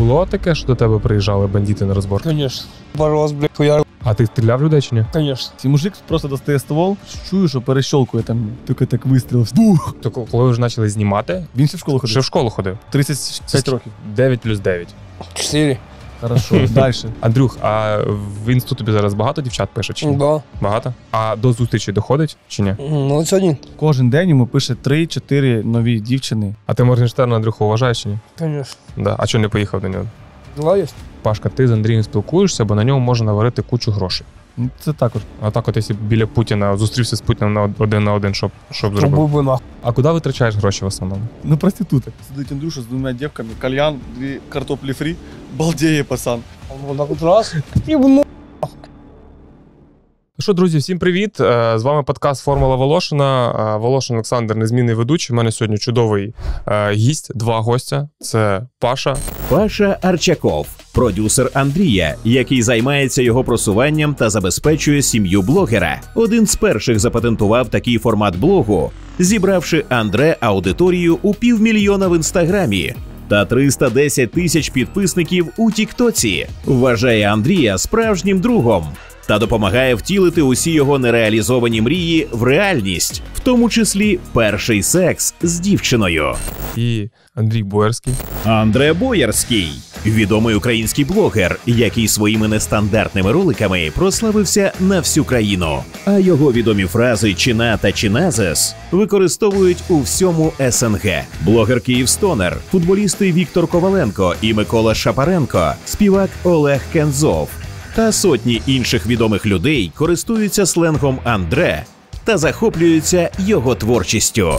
Було таке, що до тебе приїжджали бандити на розбор? Звісно. Борос, блядь, хуяр. А ти стріляв людей чи ні? Звісно. Ці мужик просто достає ствол, чую, що перещолкує там, тільки так вистріл. Бух! То коли ви вже почали знімати, Він ще в школу ходив. ще в школу ходив. 35 років. 9 плюс 9. Четыре. Хорошо, далі. Андрюх, а в інсту тобі зараз багато дівчат пише чи ні? Да. Багато? А до зустрічі доходить чи ні? Ну, сьогодні. Кожен день йому пише 3-4 нові дівчини. А ти Моргенштерна Андрюху уважаєш чи ні? Звісно. Да. А чого не поїхав до нього? Два є. Пашка, ти з Андрієм спілкуєшся, бо на ньому можна наварити кучу грошей. Ну, це також. А так, от якщо біля Путіна зустрівся з Путіним на один на один, щоб щоб зробив. би нахуй. А куди витрачаєш гроші в основному? На ну, проституток. Сидить індуша з двома дівками, кальян, дві картоплі фрі, балдеє пацан. Вона хоч раз і воно. Ну що, друзі, всім привіт! Е, з вами подкаст Формула Волошина. Е, Волошин Олександр, незмінний ведучий. У мене сьогодні чудовий е, гість, два гостя. Це Паша. Паша Арчаков, продюсер Андрія, який займається його просуванням та забезпечує сім'ю блогера. Один з перших запатентував такий формат блогу, зібравши Андре аудиторію у півмільйона в інстаграмі. Та 310 тисяч підписників у Тіктоці вважає Андрія справжнім другом та допомагає втілити усі його нереалізовані мрії в реальність, в тому числі перший секс з дівчиною. І Андрій Боярський. Андре Боярський, відомий український блогер, який своїми нестандартними роликами прославився на всю країну. А його відомі фрази Чина та Чиназес використовують у всьому СНГ. Блогер Київ Стонер, футболісти Віктор Коваленко і Микола Шапаренко, співак Олег Кензов та сотні інших відомих людей користуються сленгом Андре та захоплюються його творчістю.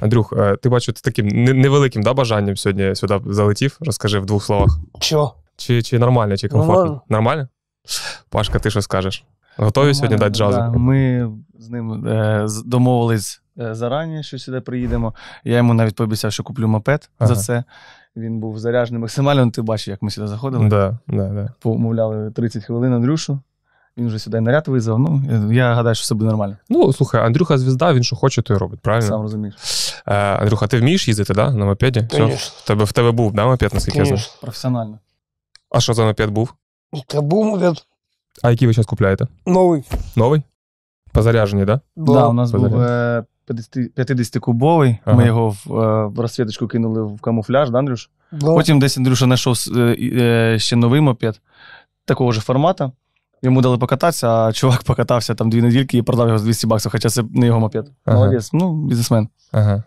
Андрюх, е, ти бачу, ти таким невеликим да, бажанням сьогодні сюди залетів. Розкажи в двох словах. Чо? Чи чи нормально, чи комфортно? Нормально. нормально? Пашка, ти що скажеш? Готові сьогодні дати джазу? Да. Ми з ним е, домовились. Е, зарані, що сюди приїдемо. Я йому навіть пообіцяв, що куплю мопед ага. за це. Він був заряджений максимально, ну, ти бачив, як ми сюди заходили. Да, да, да. Помовляли 30 хвилин Андрюшу. Він вже сюди наряд визвав. Ну, я гадаю, що все буде нормально. Ну, слухай, Андрюха звізда, він що хоче, то й робить, правильно? Сам розумієш. Е, Андрюха, ти вмієш їздити, да? На мопеді? Все? В тебе, в тебе був, да, мопед, наскільки я знаю? Професіонально. А що за мопед був? Та був блядь, А який ви зараз купляєте? Новий. Новий? Позаряджений, да? Да, у нас був 50-кубовий. Ага. Ми його в, е, в розсвіточку кинули в камуфляж, да, Андрюш? Да. Потім десь Андрюша знайшов е, е, ще новий мопед такого ж формату. Йому дали покататися, а чувак покатався там дві недільки і продав його за 200 баксів, хоча це не його мопед. Ага. Молодець, ну, бізнесмен. Ага.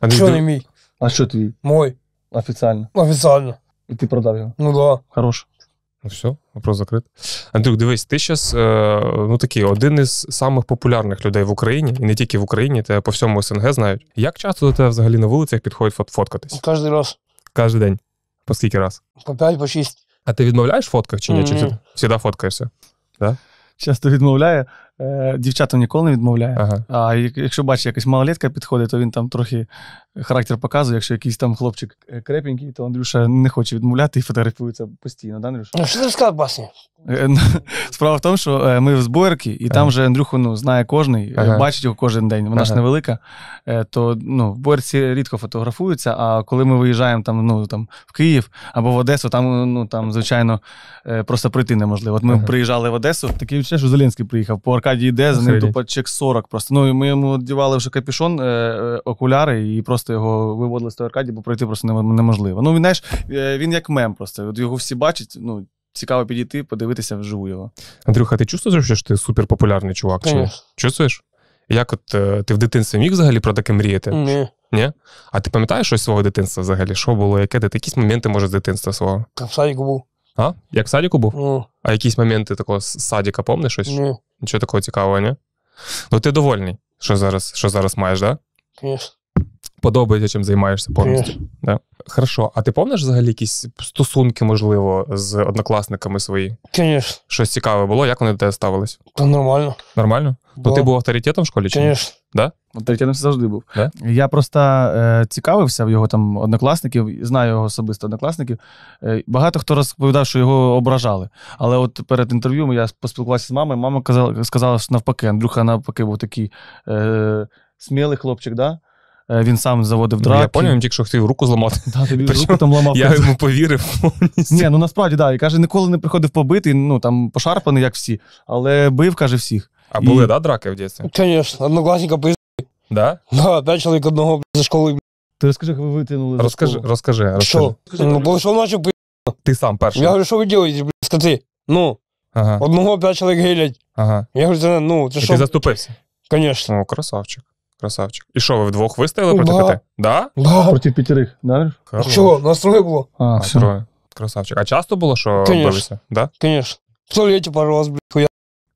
А що не мій? А що твій? Мой. Офіціально. Офіціально. І ти продав його. Ну да. Хорош. Ну, Все, вопрос закрит. Андрюк, дивись, ти зараз е, ну такий один із самих популярних людей в Україні, і не тільки в Україні, те по всьому СНГ знають. Як часто до тебе взагалі на вулицях підходять фоткатись? Кожен раз. Кожен день. По скільки раз? По п'ять, по шість. А ти відмовляєш в фотках чи ні? Mm-hmm. Чи завжди фоткаєшся? Да? Часто відмовляє. Е, дівчата ніколи не відмовляє. Ага. А якщо бачить, якась малолітка підходить, то він там трохи характер показу, якщо якийсь там хлопчик е, крепенький, то Андрюша не хоче відмовляти і фотографується постійно, да, Андрюша? Що ти сказав, басні? Е, е, ну, справа в тому, що ми в зборці, і ага. там вже Андрюху ну, знає кожен, ага. бачить його кожен день. Вона ага. ж невелика. То ну, в борці рідко фотографуються. А коли ми виїжджаємо там, ну, там, в Київ або в Одесу, там, ну, там, звичайно, просто прийти неможливо. От ми приїжджали в Одесу, такий відчуття, що Зеленський приїхав. По Аркадії йде, за ним тупо чек 40 просто. Ну і ми йому одівали, вже капюшон, окуляри, і просто просто його виводили з аркаді, бо пройти просто неможливо. Ну, він знаєш, е, він як мем просто. От Його всі бачать. ну, Цікаво підійти, подивитися вживу його. Андрюха, ти чувствуєш, що ти суперпопулярний чувак? Чи? Чувствуєш? Як от е, ти в дитинстві міг взагалі про таке мріяти? Ні. Ні? А ти пам'ятаєш щось свого дитинства взагалі? Що було? Яке ти? Якісь моменти, може, з дитинства свого? Та в садіку був. А? Як в садіку був? Ні. А якісь моменти такого з садіка помниш щось? Ні. Нічого такого цікавого, ні? Ну ти довольний, що зараз що зараз маєш, так? Да? подобається, чим займаєшся повністю. Да. Хорошо, а ти помниш взагалі якісь стосунки, можливо, з однокласниками свої? Звісно. Щось цікаве було, як вони до тебе ставились? Та нормально. Нормально? Бо ти був авторитетом в школі? Звісно. Да? Авторитетом завжди був. Да? Я просто е, цікавився в його там однокласників, знаю його особисто однокласників. Е, багато хто розповідав, що його ображали. Але от перед інтерв'ю я поспілкувався з мамою, мама казала, сказала, що навпаки, Андрюха навпаки був такий е, смілий хлопчик, да? Е, він сам заводив ну, драки. Я поняв, тільки що хотів руку зламати. Да, тобі руку там ламав. Я йому повірив. Ні, ну насправді да. І каже, ніколи не приходив побитий, ну там пошарпаний, як всі, але бив, каже, всіх. А були, І... да, драки в дитинстві? Звісно, однокласника пиздили. Да? Да, п'ять чоловік одного за школи. Ти розкажи, як ви витягнули. Розкажи, розкажи, розкажи. Що? Ну, бо що наче пи. Ти сам перший. Я говорю, що ви робите, блядь, скоти? Ну, ага. одного п'ять чоловік гилять. Ага. Я говорю, це, ну, це що? Ти заступився? Звісно. Ну, красавчик. Красавчик. І що, ви вдвох вистояли ну, проти да. п'яти? Да? Да. Проти п'ятерих. Да? А Чого? Нас троє було? А, все. троє. Красавчик. А часто було, що Конечно. билися? Да? Конечно. В туалеті порвалась, блядь, хуя.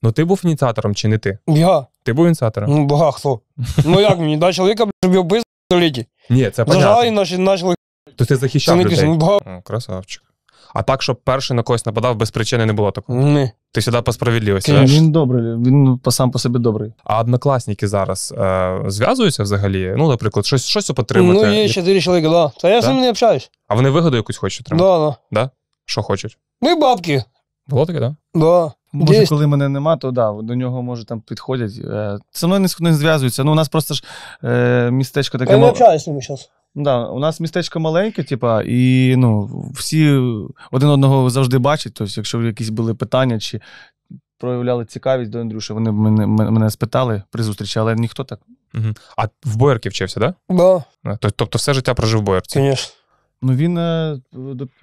Ну ти був ініціатором чи не ти? Я. Ти був ініціатором? Ну, бага хто. Ну як мені, да, чоловіка, блядь, щоб його бив в туалеті. Ні, це Зажали понятно. і почали То ти захищав людей. ну, бага. красавчик. А так, щоб перший на когось нападав без причини, не було такого. Не. Ти сюди по справедливості. Він, він добрий, він сам по собі добрий. А однокласники зараз е, зв'язуються взагалі? Ну, наприклад, щось щось отримати? Ну, є чотири чоловіка, да. Та я з ними не общаюсь. А вони вигоду якусь хочуть отримати? Да, да. Да? Що хочуть? Ну і бабки. Було таке, так? Да? Може, Десь. коли мене нема, то да, до нього може там підходять. Е, це мною не зв'язується. Ну, у нас просто ж е, містечко таке. Я не общаюся з ними зараз. Да, у нас містечко маленьке, типа, і ну, всі один одного завжди бачать. Тобто, якщо якісь були питання чи проявляли цікавість до Андрюша, вони мене мене спитали при зустрічі, але ніхто так. Угу. А в Боярки вчився, так? Да? Да. Тобто все життя прожив в Боярці? Звісно. Ну він е,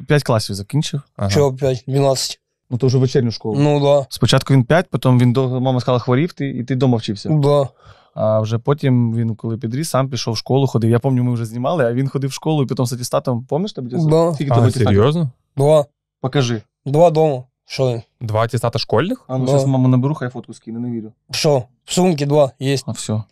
5 класів закінчив. Ага. Чого 5? 12. Ну, то вже вечірню школу. Ну, да. Спочатку він 5, потім він до мама сказала, хворів ти, і ти вдома вчився. Да. А вже потім він, коли підріс, сам пішов в школу, ходив. Я пам'ятаю, ми вже знімали, а він ходив в школу, і потім з атестатом. Помниш тебе? Да. Скільки тебе серйозно? Два. Покажи. Два дома. Що? Два атестата школьних? А ну Да. зараз мама наберу, хай фотку скине, не вірю. Що? В сумці два є. А все.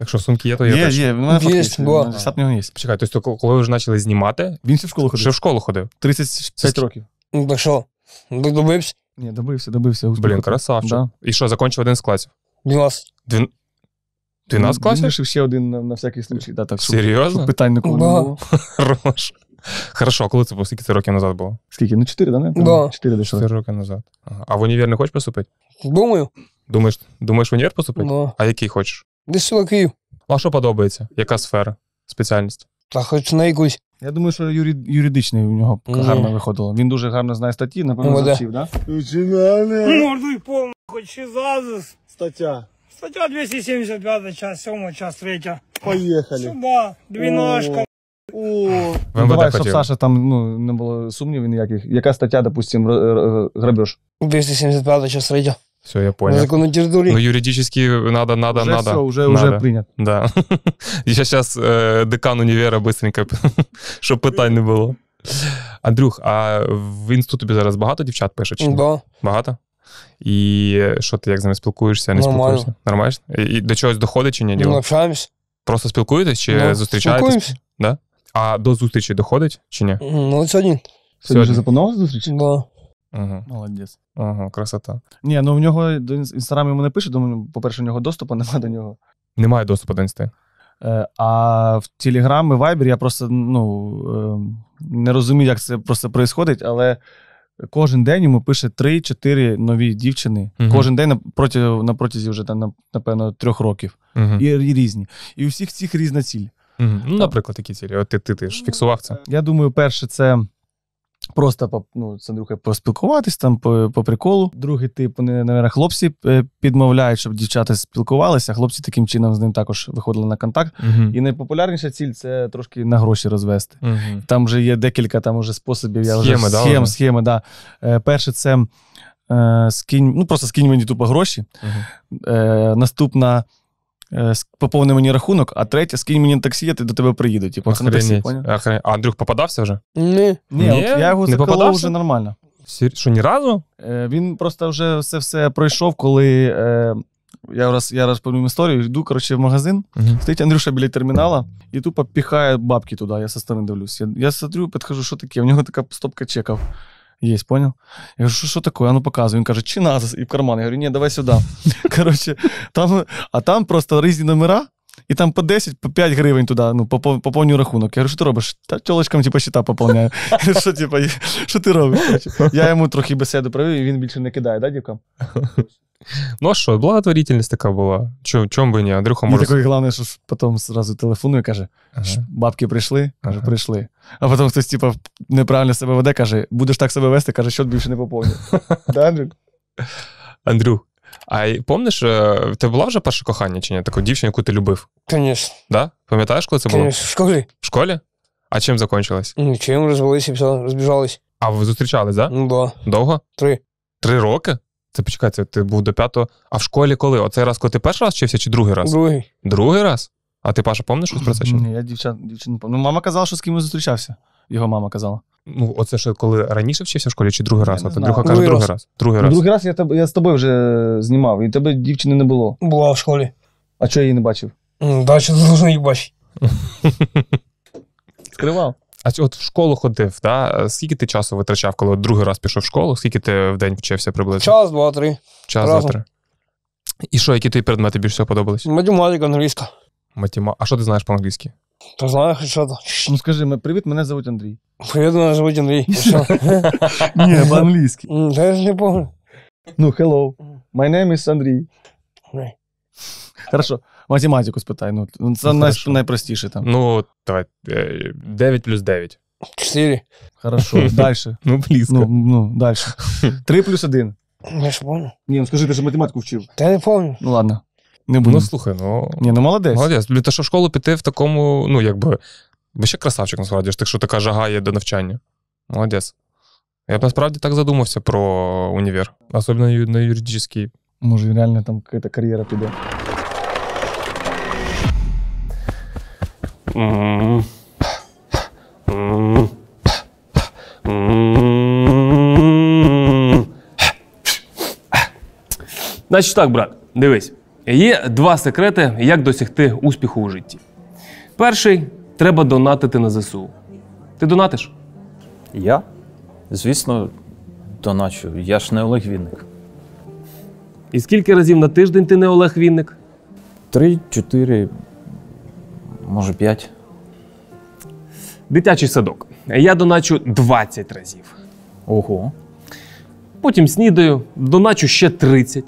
Якщо сумки є, то є. Є, теж. є, в Є, є, два. нього є. Почекай, тобто, коли ви вже почали знімати, Він ще в школу ходив? ще в школу ходив. 35 років. Ну так що? Добився? Ні, добився, добився. Блін, красавчик. Да. І що, закінчив один з класів? Дві Двін... 12 класів? Вирішив ще один на, на всякий случай. Да, так, Серйозно? Щоб питань ніколи да. не було. Хорош. Хорошо, коли це було? Скільки це років назад було? Скільки? Ну, 4, да, не? Да. 4 десь. 4 роки назад. Ага. А в універ не хочеш поступити? Думаю. Думаєш, думаєш в універ поступити? Да. А який хочеш? Десь Київ. А що подобається? Яка сфера? Спеціальність? Та хоч на якусь. Я думаю, що юрид- юридичний у нього Мгм. гарно виходило. Він дуже гарно знає статті, напевно, Ну, так? завчив, да? Начинали. Мордуй полный, хоть чизазис. Статья. Статья 275, час, 7, часть 3. Поехали. Сюда, двенашка. О, Ну, давай, щоб Саша там ну, не було сумнівів ніяких. Яка стаття, допустим, р- р- грабеж? 275 час радіо. Все, я понял. Законодерждурин. Ну, юридически надо, надо, уже надо. Все, уже, надо. уже принят. Да. Я сейчас э, декан універа быстренько, щоб питань не було. Андрюх, а в інсту тобі зараз багато дівчат пише? Чи ні? Да. Багато? І е, що ти як з ними спілкуєшся, не Нормально. спілкуєшся? Нормально? І, і до чогось доходить чи ні? діло? Ну, Просто спілкуєтесь чи Ну, зустрічаєтесь? спілкуємось. Да? А до зустрічі доходить чи ні? Ну, от сьогодні. Сьогодні вже запланував зустріч? Да. Угу. Молодець. Ага, красота. Ні, ну в нього до Інстаграм йому не пише, думаю, по-перше, у нього доступу немає до нього. Немає доступу до інсти. Е, а в Телеграм і Viber я просто ну, е, не розумію, як це просто происходить, але кожен день йому пише 3-4 нові дівчини. Угу. Кожен день на протязі вже там, напевно, трьох років. Угу. І, і різні. І у всіх цих різна ціль. Угу. Ну, Наприклад, такі цілі. От ти, ти, ти ж фіксував це. Я думаю, перше, це. Просто ну, з Андрюхою поспілкуватись там по по приколу. Другий тип, вони, навіть, хлопці е, підмовляють, щоб дівчата спілкувалися. Хлопці таким чином з ним також виходили на контакт. Uh-huh. І найпопулярніша ціль це трошки на гроші розвести. Uh-huh. Там вже є декілька там уже способів. Схеми, я вже да, схем, схеми, да. Е, перше, це е, скинь, ну просто скинь мені тупо гроші. Uh-huh. Е, Наступна. Е, поповни мені рахунок, а третє, скинь мені таксі, я до тебе приїду. Типу, на таксі, поняв? А Андрюх попадався вже? Ні. Ні, Ні? От я його Не вже нормально. Що, ні разу? Е, Він просто вже все все пройшов, коли е, я раз я розповім історію, йду коротше, в магазин, Мгм. стоїть Андрюша біля термінала і тупо піхає бабки туди. Я со сторони дивлюсь. Я, я смотрю, підхожу, що таке. У нього така стопка чеків. Есть, понял? Я говорю, что такое? А ну показывай. Он каже, чиназас. И в карман. Я говорю, не, давай сюда. Короче, там, а там просто різні номера, і там по 10, по 5 гривень туди, ну, поповню рахунок. Я говорю, що ти робиш? Та тілочкам, типу, щита поповняю. Що, типу, що ти робиш? Я йому трохи беседу провів, і він більше не кидає, да, дівкам? Ну а що, благотворительність така була. Чом чом би ні, Андрюха може. І таке головне, що потім зразу телефонує, каже: ага. бабки прийшли, каже, ага. прийшли. А потім хтось, типу, неправильно себе веде, каже, будеш так себе вести, каже, що більше не поповнює. Андрю, а помниш, е, ти була вже перше кохання чи ні? Таку дівчину, яку ти любив? Звісно. Да? Пам'ятаєш, коли це було? Конечно. В школі. В школі? А чим закончилось? Ну, чим, розвелися, все, розбіжались. А ви зустрічались, так? Да? Ну да. Довго? Три. Три роки? Це почекається, ти був до п'ятого. А в школі коли? Оцей раз, коли ти перший раз вчився, чи другий раз? Другий. Другий раз? А ти Паша, пам'ятаєш щось про це? чи Ні, я дівчат, дівчин не пам'ятаю. Ну, мама казала, що з кимось зустрічався. Його мама казала. Ну, оце ще коли раніше вчився в школі, чи другий раз? Я не От, каже, Другий другий раз. Другий раз. Другий раз я, тебе, я з тобою вже знімав, і тебе дівчини не було. Була в школі. А чого я її не бачив? М, Дальше должен бачити. Скривав. А от в школу ходив, да? скільки ти часу витрачав, коли другий раз пішов в школу, скільки ти в день вчився приблизно? Час, два-три. Час, два-три. І що, які тобі предмети більше всього подобались? Математика, англійська. Матіма. А що ти знаєш по-англійськи? Та знаю, хоч що то. Ну скажи, привіт, мене звуть Андрій. Привіт, мене звуть Андрій. Ні, по-англійськи. Та я ж не помню. Ну, hello. My name is Андрій. Ні. Хорошо. Ну, математику спитай. Ну, ну, Це ну, най... найпростіше там. Ну, давай. 9 е, плюс 9. 4. Хорошо, далі. Ну, близько. Ну, ну, далі. 3 плюс 1. Я ж помню. Ні, ну скажи, ти ж математику вчив. Та я не пам'ятаю. Ну ладно. Не буду. Ну слухай, ну. Ні, ну молодець. Молодець. Та що в школу піти в такому, ну, якби. Ви ще красавчик насправді, так що така жага є до навчання. Молодець. Я б насправді так задумався про універ, особливо на юридичний. Може, реально там якась кар'єра піде. Значить так, брат, дивись, є два секрети, як досягти успіху у житті. Перший треба донатити на ЗСУ. Ти донатиш? Я? Звісно, доначу. Я ж не Олег Вінник. І скільки разів на тиждень ти не Олег Вінник? Три, чотири, може 5. Дитячий садок. Я доначу 20 разів. Ого. Потім снідаю, доначу ще 30.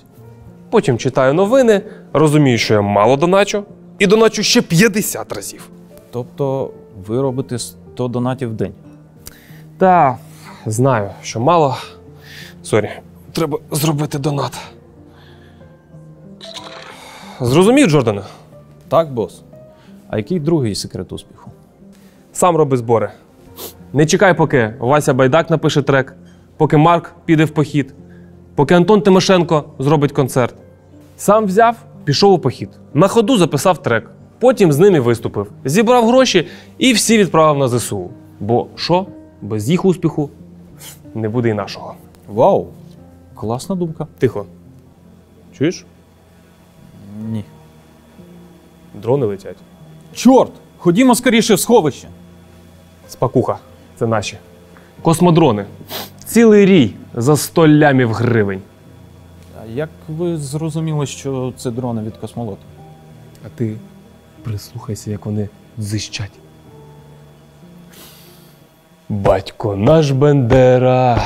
Потім читаю новини, розумію, що я мало доначу, і доначу ще 50 разів. Тобто ви робите 100 донатів в день. Та знаю, що мало. Сорі, треба зробити донат. Зрозумів, Джордане? Так, бос. А який другий секрет успіху? Сам роби збори. Не чекай, поки Вася Байдак напише трек, поки Марк піде в похід, поки Антон Тимошенко зробить концерт. Сам взяв, пішов у похід. На ходу записав трек, потім з ними виступив, зібрав гроші і всі відправив на ЗСУ. Бо що? Без їх успіху не буде і нашого. Вау! Класна думка. Тихо. Чуєш? Ні. Дрони летять. Чорт! Ходімо скоріше в сховище. Спакуха, це наші. Космодрони. Цілий рій за 100 лямів гривень. А як ви зрозуміли, що це дрони від космолоту? А ти прислухайся, як вони зищать. Батько наш Бендера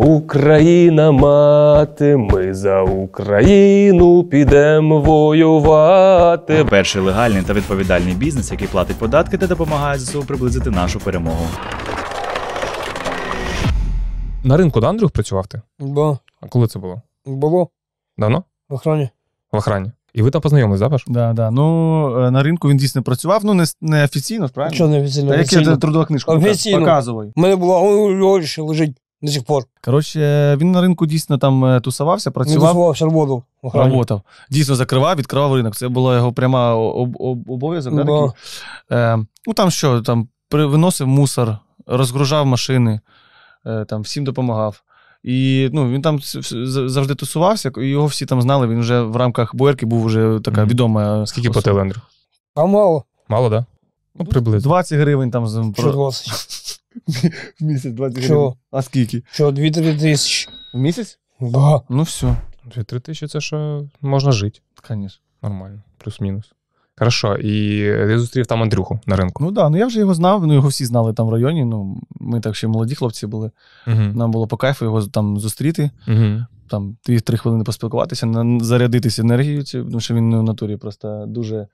Україна мати, ми за Україну підемо воювати. Перший легальний та відповідальний бізнес, який платить податки та допомагає ЗСУ приблизити нашу перемогу. На ринку да, працював ти? Да. А коли це було? Було. Давно? В охрані. В охрані. І ви там познайомились, да, Да, да. Ну е, на ринку він дійсно працював, ну не, не офіційно, правильно? Чого не офіційно? Та як я трудова книжка офіційно. показував? У мене була ой, Льоріші лежить до сих пор. Коротше, він на ринку дійсно там е, тусувався, працював. Він Работав. Дійсно закривав, відкривав ринок. Це була його пряма обов'язок. Да. е, ну там що, там виносив мусор, розгружав машини, е, там всім допомагав. І ну, він там завжди тусувався, і його всі там знали. Він вже в рамках Буерки був вже така відома. Е, Скільки платили, Андрю? А мало. Мало, так? Да? Ну, приблизно. 20 гривень там. 20? В місяць 20 гривень. А скільки? Що, 2-3 тисячі? В місяць? Да. Ну все. 2-3 тисячі це що можна жити. Звісно. Нормально. Плюс-мінус. Хорошо. І я зустрів там Андрюху на ринку. Ну так, да, ну я вже його знав, ну його всі знали там в районі. Ну, ми так ще молоді хлопці були. Угу. Нам було по кайфу його там зустріти, Угу. там 2-3 хвилини поспілкуватися, на- зарядитися енергією, тому що він ну, в натурі просто дуже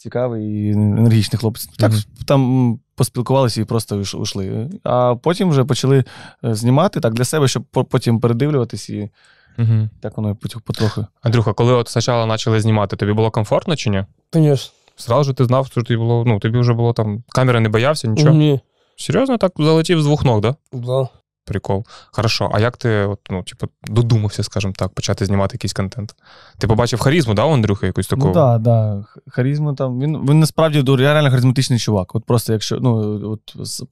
цікавий, і енергічний хлопець. Так, mm-hmm. там поспілкувалися і просто йшли. А потім вже почали е, знімати так для себе, щоб потім передивлюватись і. Угу. Так воно потрохи. Андрюха, коли от спочатку почали знімати, тобі було комфортно чи ні? Звісно. Зразу ж ти знав, що тобі було, ну, тобі вже було там камери не боявся, нічого? Ні. Серйозно так залетів з двох ног, так? Да? Так. Да прикол. Хорошо, а як ти от, ну, типу, додумався, скажімо так, почати знімати якийсь контент? Ти побачив харізму, да, у Андрюха якусь ну таку? Ну, так, да, да. харізму там. Він він насправді реально харизматичний чувак. От просто якщо ну, от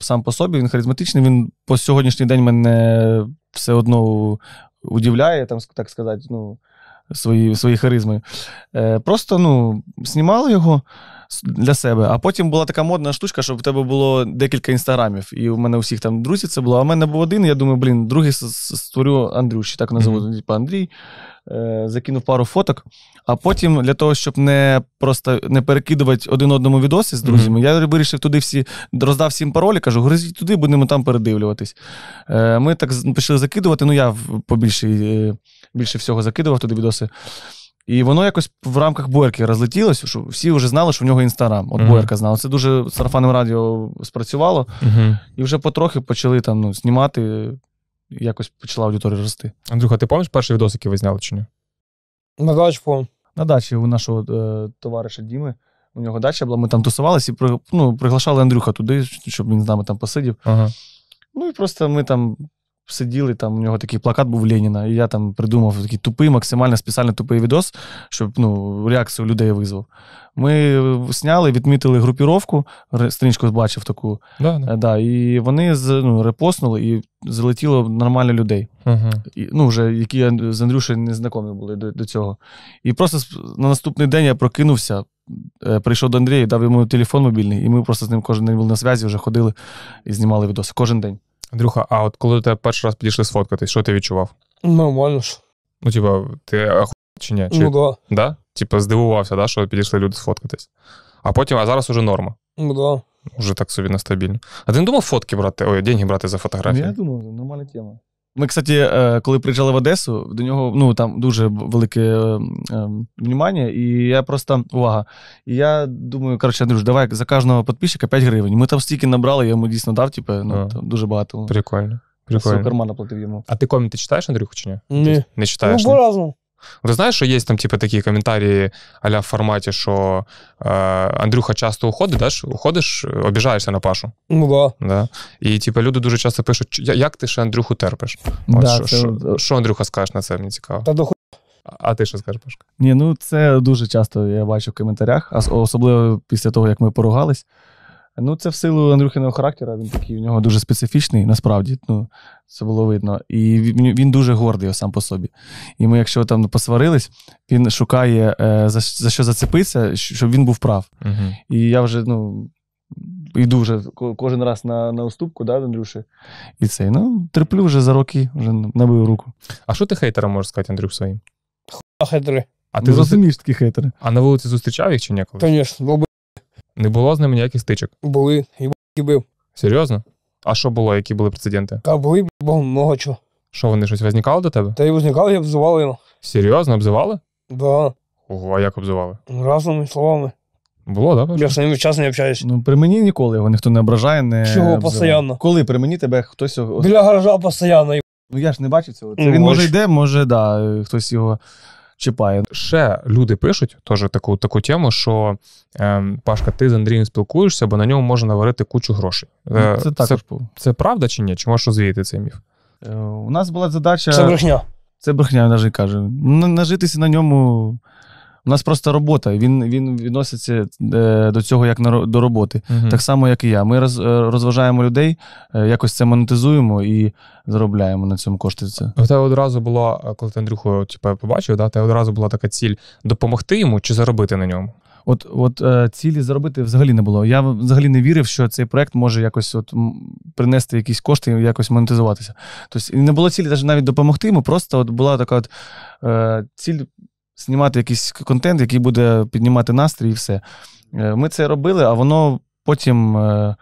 сам по собі він харизматичний, він по сьогоднішній день мене все одно удивляє, там, так сказати. ну, свої, свої харизми. Е, просто ну, знімали його. Для себе. А потім була така модна штучка, щоб в тебе було декілька інстаграмів. І в мене усіх там друзі це було. А в мене був один. Я думаю, блін, другий створю Андрюші, так називу mm-hmm. типу Андрій. Е, закинув пару фоток. А потім, для того, щоб не просто не перекидувати один одному відоси з друзями, mm-hmm. я вирішив туди всі, роздав всім паролі, кажу, гризіть туди, будемо там передивлюватись. Е, ми так почали закидувати. Ну, я побільше більше всього закидував туди відоси. І воно якось в рамках Буерки розлетілося, що всі вже знали, що в нього інстаграм. От mm-hmm. Буерка знала. Це дуже сарафанним радіо спрацювало. Mm-hmm. І вже потрохи почали там ну, знімати, якось почала аудиторія рости. Андрюха, ти пам'ятаєш перший відос, який ви зняли чи ні? На дачі На дачі у нашого е, товариша Діми. У нього дача була, ми там тусувалися і ну, приглашали Андрюха туди, щоб він з нами там посидів. Ага. Ну і просто ми там сиділи, там у нього такий плакат був Леніна, і я там придумав такий тупий, максимально спеціально тупий відос, щоб ну, реакцію людей визвав. Ми сняли, відмітили групіровку, стрічку бачив таку. Да, да. Е, да, І вони ну, репостнули і залетіло нормально людей, угу. і, ну, вже, які з Андрюшею не знайомі були до, до цього. І просто на наступний день я прокинувся. Е, прийшов до Андрія, дав йому телефон мобільний, і ми просто з ним кожен день були на зв'язі, вже ходили і знімали відоси кожен день. Андрюха, а от коли до тебе перший раз підійшли сфоткатись, що ти відчував? Нормально ж. Ну, типа, ти аху... чи ні? Чи... Ну да. да? Типа, здивувався, да, що підійшли люди сфоткатись. А потім, а зараз уже норма. Ну да. Уже так собі нестабільно. А ти не думав фотки брати? Ой, деньги брати за фотографії? Ну, я думав, нормальна тема. Ми, кстати, е, коли приїжджали в Одесу, до нього ну там дуже велике е, ем, внимання, і я просто увага. І я думаю, коротше, Андрюш, давай за кожного підписчика 5 гривень. Ми там стільки набрали, я йому дійсно дав, типу, ну, там дуже багато. Прикольно. Прикольно. З кармана йому. А ти коміти читаєш, Андрюху, чи ні? Ні. Не читаєш? Ну, по-разному. Ти знаєш, що є там, типу, такі коментарі аля в форматі, що е, Андрюха часто уходить, даш, уходиш, обіжаєшся на Пашу. Ну, да. Да. І типу, люди дуже часто пишуть, як ти ще Андрюху терпиш? От, да, що, це... що, е, що Андрюха скажеш на це? Мені цікаво. Та доху... А ти що скажеш, Пашка? Ні, ну це дуже часто я бачу в коментарях, особливо після того, як ми поругались. Ну, це в силу Андрюхиного характера, він такий у нього дуже специфічний, насправді. ну, Це було видно. І він, він дуже гордий сам по собі. І ми, якщо там посварились, він шукає е, за, за що зацепитися, щоб він був прав. Угу. І я вже, ну. Йду вже кожен раз на на уступку, да, Андрюші. І цей. Ну, терплю вже за роки, вже набив руку. А що ти хейтерам можеш сказати, Андрюх, своїм? хейтери. А ти ну, розумієш такі хейтери. А на вулиці зустрічав їх чи ні? Звісно, не було з ним ніяких стичок. Були, і б***ки бив. Серйозно? А що було, які були прецеденти? Та були, бо много чого. Що вони щось возникало до тебе? Та й возникали, я обзивали його. Серйозно, обзивали? Да. Ого, а як обзивали? Разними словами. Було, да? Я з ним час не общаюсь. Ну, при мені ніколи його ніхто не ображає, не. Чого обзиває. постійно? Коли при мені тебе хтось. Біля гаража постійно. Ну я ж не бачив цього. Це ну, Він може йде, може, да, е, хтось його чіпає. Ще люди пишуть теж таку таку тему, що ем, Пашка, ти з Андрієм спілкуєшся, бо на ньому можна наварити кучу грошей. Ну, е, це також це, це правда чи ні? Чи можеш розвіяти цей міф? Е, у нас була задача. Це брехня. Це брехня, навіть каже. Нажитися на ньому у нас просто робота. Він він відноситься е, до цього як на до роботи. Угу. Так само, як і я. Ми роз, е, розважаємо людей, е, якось це монетизуємо і заробляємо на цьому кошти. Це У тебе одразу була, коли ти Андрюху типу, побачив, да, тебе одразу була така ціль допомогти йому чи заробити на ньому. От от цілі заробити взагалі не було. Я взагалі не вірив, що цей проект може якось от принести якісь кошти і якось монетизуватися. Тобто не було цілі навіть допомогти йому, просто от була така от ціль знімати якийсь контент, який буде піднімати настрій і все. Е, ми це робили, а воно потім е,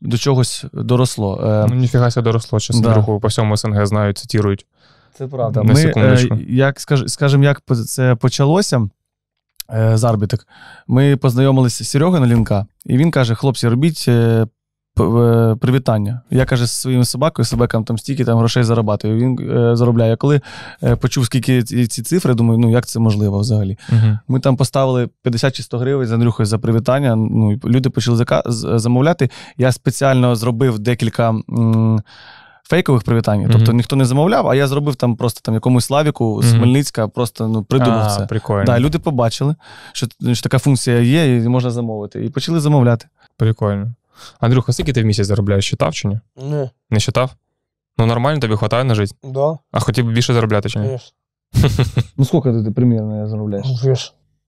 до чогось доросло. Е, ну, Ніфіга себе доросло, чесно да. руку по всьому СНГ знають, цитірують. Це правда. На Ми, як, Скажімо, як це почалося заробіток, ми познайомилися з Серегою Налінка, і він каже: хлопці, робіть Привітання. Я каже зі своїми собакою, собакам там стільки там грошей зарабатує. Він е, заробляє. Я коли е, почув, скільки ці, ці цифри, думаю, ну як це можливо взагалі. Uh-huh. Ми там поставили 50 чи 100 гривень за Андрюхою за привітання. Ну люди почали зак... замовляти. Я спеціально зробив декілька. М- Фейкових привітань, mm-hmm. тобто ніхто не замовляв, а я зробив там просто там якомусь Славіку mm-hmm. з Хмельницька, просто ну придумав а, це. Прикольно. Да, Люди побачили, що що така функція є, і можна замовити. І почали замовляти. Прикольно. Андрюха, скільки ти в місяць заробляєш? Считав, чи ні? Ні. Не считав? Ну нормально, тобі вистачає на життя? Да. А хотів би більше заробляти чи ні? Ну сколько ти примірно заробляєш? Ну, я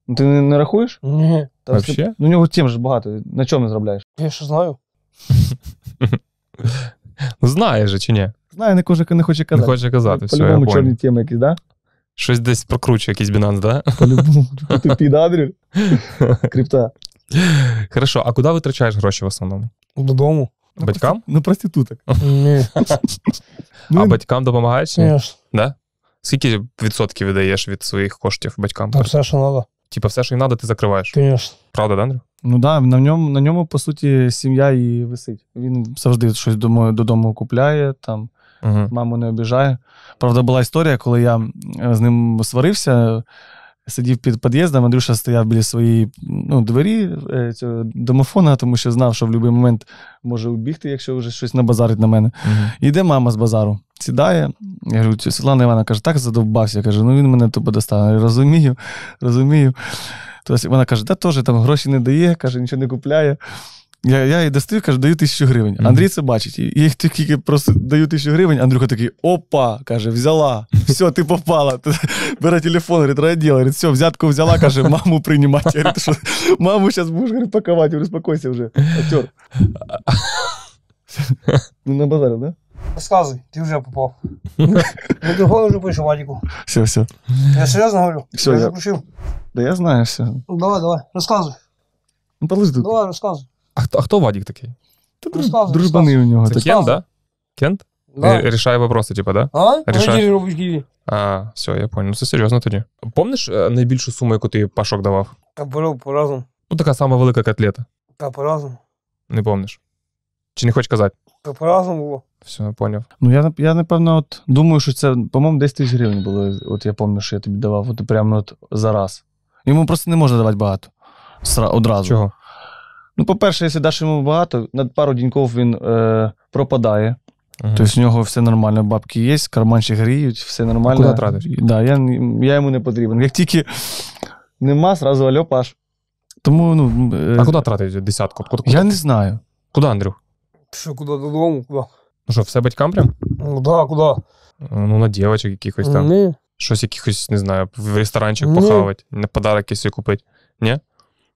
Ну, Ти не, не рахуєш? Ні. Та Вообще? ти- Ну, у нього тем же багато. На чому заробляєш? Я ж знаю. Знаєш же чи ні? Знаю, не кожен не хоче казати. Не хоче казати, все, По-любому понял. чорні теми якісь, да? Щось десь прокручує якийсь бінанс, да? По-любому. Ти, ти, да, Крипта. Хорошо, а куди витрачаєш гроші в основному? Додому. Батькам? На проституток. Ну, а батькам допомагаєш? Конечно. Да? Скільки відсотків віддаєш від своїх коштів батькам? Та все, що треба. Типа, все, що їм треба, ти закриваєш. Конечно. Правда, да, Ну так, да, на ньому, на ньому, по суті, сім'я і висить. Він завжди щось дому, додому купляє, там, угу. маму не обіжає. Правда, була історія, коли я е, з ним сварився. Сидів під під'їздом, Андрюша стояв біля своєї ну, двері е, цього домофона, тому що знав, що в будь-який момент може убігти, якщо вже щось набазарить на мене. Uh-huh. Іде мама з базару, сідає. Я кажу, Світлана Івана каже, так задовбався. Я кажу, ну він мене тупо доставив. Я розумію, розумію. Тобто Вона каже, та теж там гроші не дає, каже, нічого не купляє. Я я їй достаю, кажу, даю тисячу гривень. Mm-hmm. Андрій це бачить. І їх тільки просто даю тисячу гривень. Андрюха такий опа, каже, взяла. Все, ти попала. Бере телефон, говорить, раділа. Говорить, все, взятку взяла, каже, маму приймати. Я що маму зараз будеш говорить, пакувати, успокойся вже. Актер. Ну, на базарі, да? Рассказывай, ты уже попав. Ну, другой уже пишешь Вадику. Все, все. Я серьезно говорю? Все, я... я... Да я знаю все. Ну, давай, давай, розказуй. Ну, положи тут. Давай, розказуй. А хто а хто Вадік такий? Дружбани Дружбани у нього. Це такі. Кент, да? Кент? Да. Е, Решає вопроси, типа, да? А? Решає... А, все, я понял. Ну, це серйозно тоді. Помниш е, найбільшу суму, яку ти пашок давав? Та було по-разному. Ну, така сама велика котлета. Та по-разному. Не помниш. Чи не хочеш казати? Та по-разному було. Все, поняв. Ну, я я напевно от думаю, що це, по-моєму, 10 тисяч гривень було. От я пам'ятаю, що я тобі давав, от прямо от за раз. Йому просто не можна давати багато. Сра... Одразу. Чого? Ну, по-перше, якщо даш йому багато, на пару діньков він е, пропадає. Ага. Тобто в нього все нормально, бабки є, карманчик гріють, все нормально. Куди тратиш? Да, я я йому не потрібен. Як тільки нема, зразу альо паш. Тому, ну, е... А куди тратить десятку? Куди, куди? Я не знаю. Куди, Андрюх? Що, куди додому, куди? Ну що, все батькам прям? Ну да, куди? Е, ну, на дівчаток якихось там. Ні. Щось якихось, не знаю, в ресторанчик похавати, на подарок якийсь купити. Ні?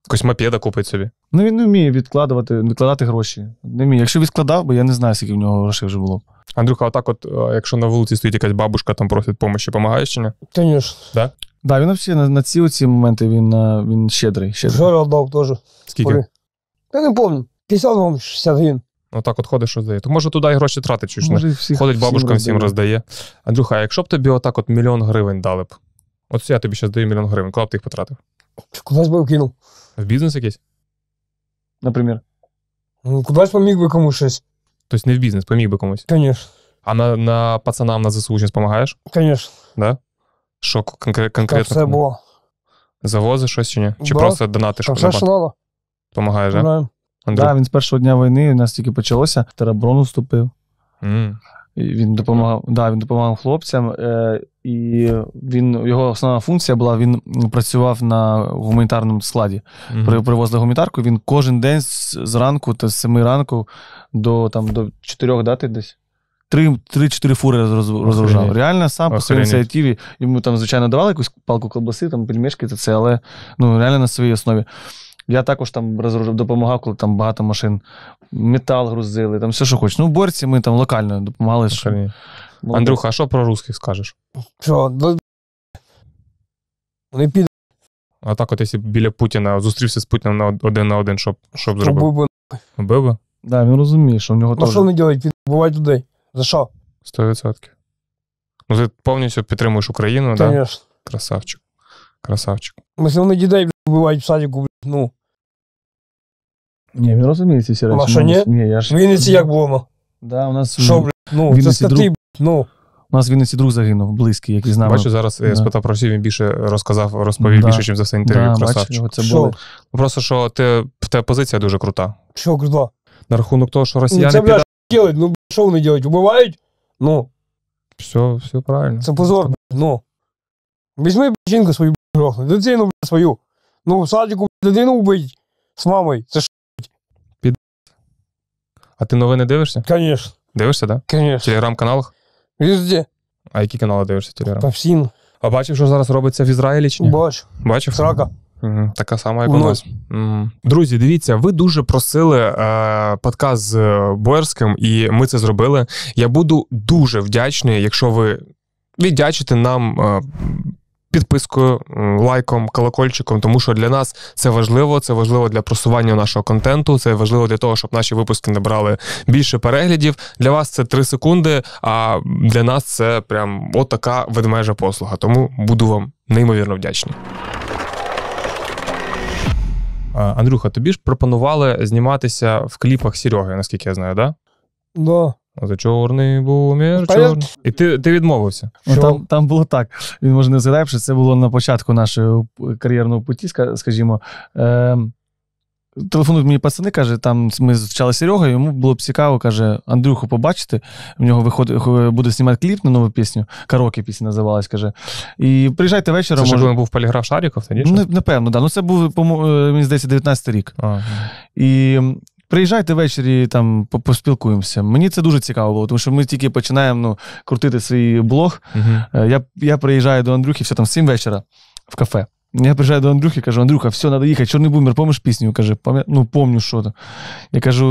Якось мопеда купить собі. Ну він не вміє відкладувати, відкладати гроші. Не вміє. Якщо відкладав, бо я не знаю, скільки в нього грошей вже було. Андрюха, а так, от, е, якщо на вулиці стоїть якась бабушка, там просить допомоги, допомагаєш чи ні? Звісно. Да? Да, він взагалі на, на ці оці моменти він е, він щедрий. щедрий. Жора дав теж. Скільки? Я не пам'ятаю. 50 вам 60 гривень. Ну, так от ходиш, роздає. То може туди і гроші тратить, чи Може, всіх, Ходить бабушка, всім роздає. Андрюха, а якщо б тобі отак от мільйон гривень дали б. От я тобі зараз даю мільйон гривень, куди б ти їх потратив? Кудись би вкинув. В бізнес якийсь? например. Ну, куда ж поміг би комусь щось? Тобто не в бізнес, поміг би комусь. Конечно, А на, на пацанам на ЗСУ щось допомагаєш? конечно. Да? Що конкре- конкретно? Це було. Завози щось чи ні? Чи Да. просто донатиш? Там все шлало. Помагаєш, да? Так, Да, він з першого дня війни у нас тільки почалося, Тераброн вступив. М. Він допомагав да, він допомагав хлопцям, е, і він, його основна функція була: він працював на гуманітарному складі. Mm-hmm. При, привозили гуманітарку. Він кожен день з, з та з семи ранку до там, до 4 дати десь. Три-чотири фури розружав. Реально сам по своїй ініціативі йому там, звичайно, давали якусь палку колбаси, там пельмешки та це, але ну реально на своїй основі. Я також там допомагав, коли там багато машин, метал грузили, там все, що хочеш. Ну, борці ми там локально допомагали. Що... Андрюха, а що про русських скажеш? Що? Ну, вони піде. А так, от якщо біля Путіна зустрівся з Путіним на один на один, щоб щоб зробив? Був би ну, би? Так, да, він розуміє, що в нього Ну теж... що вони роблять? Бувають людей. За що? 100%. Ну, ти повністю підтримуєш Україну, так? Да? Красавчик. Красавчик. Ми вони дітей вбивають в садіку, ну. Ні, він розуміє ці всі речі. А що ну, ні? Ні, я ж... В Вінниці як було? Да, у нас... Що, блядь, ну, Вінниці це скоти, друг... ну. У нас в Вінниці друг загинув, близький, який з нами. Бачу, зараз я спитав про всі, він більше розказав, розповів більше, ніж за все інтерв'ю. Красавчик. Бачу, це було. Ну, просто, що ти, тебе позиція дуже крута. Що крута? На рахунок того, що росіяни... Ну, це, блядь, делать, ну, що вони делають? Убивають? Ну. Все, все правильно. Це позор, блядь, ну. Візьми, жінку свою, блядь, грохну. Дитину, блядь, свою. Ну, в садику, блядь, дитину убить з мамою. Це а ти новини дивишся? Звісно. Дивишся, так? Да? В телеграм-каналах? Везде. А які канали дивишся в телеграм? По всім. А бачив, що зараз робиться в Ізраїлі чи ні? Бач. Бачив? Срака. Угу. Така сама, як у нас. Угу. Друзі, дивіться, ви дуже просили е, подкаст з е, Боярським, і ми це зробили. Я буду дуже вдячний, якщо ви віддячите нам. Е, підпискою, лайком, колокольчиком, тому що для нас це важливо. Це важливо для просування нашого контенту. Це важливо для того, щоб наші випуски набрали більше переглядів. Для вас це 3 секунди. А для нас це прям отака ведмежа послуга. Тому буду вам неймовірно вдячний. Андрюха, тобі ж пропонували зніматися в кліпах Сереги, наскільки я знаю, да? Да за чорний бумер, ну, чорний. І ти ти відмовився. Ну, Там там було так. Він може не згадає, що це було на початку нашого кар'єрного путі, скажімо. Е, Телефонують мені пацани, каже, там ми зустрічали Серега, йому було б цікаво, каже, Андрюху побачити. В нього виходить, буде знімати кліп на нову пісню. Карокі пісня називалась, каже. І приїжджайте вечором. Це може... він був поліграф Шаріков, тоді? Ну, напевно, так. Ну це був, мені здається, 19 й рік. Ага. І Приїжджайте ввечері, там поспілкуємося. Мені це дуже цікаво було, тому що ми тільки починаємо ну, крутити свій блог. Uh-huh. Я я приїжджаю до Андрюхи, все там сім вечора в кафе. Я приїжджаю до Андрюхи кажу, Андрюха, все, треба їхати, чорний бумер, помниш пісню? Каже, ну помню, що то. Я кажу,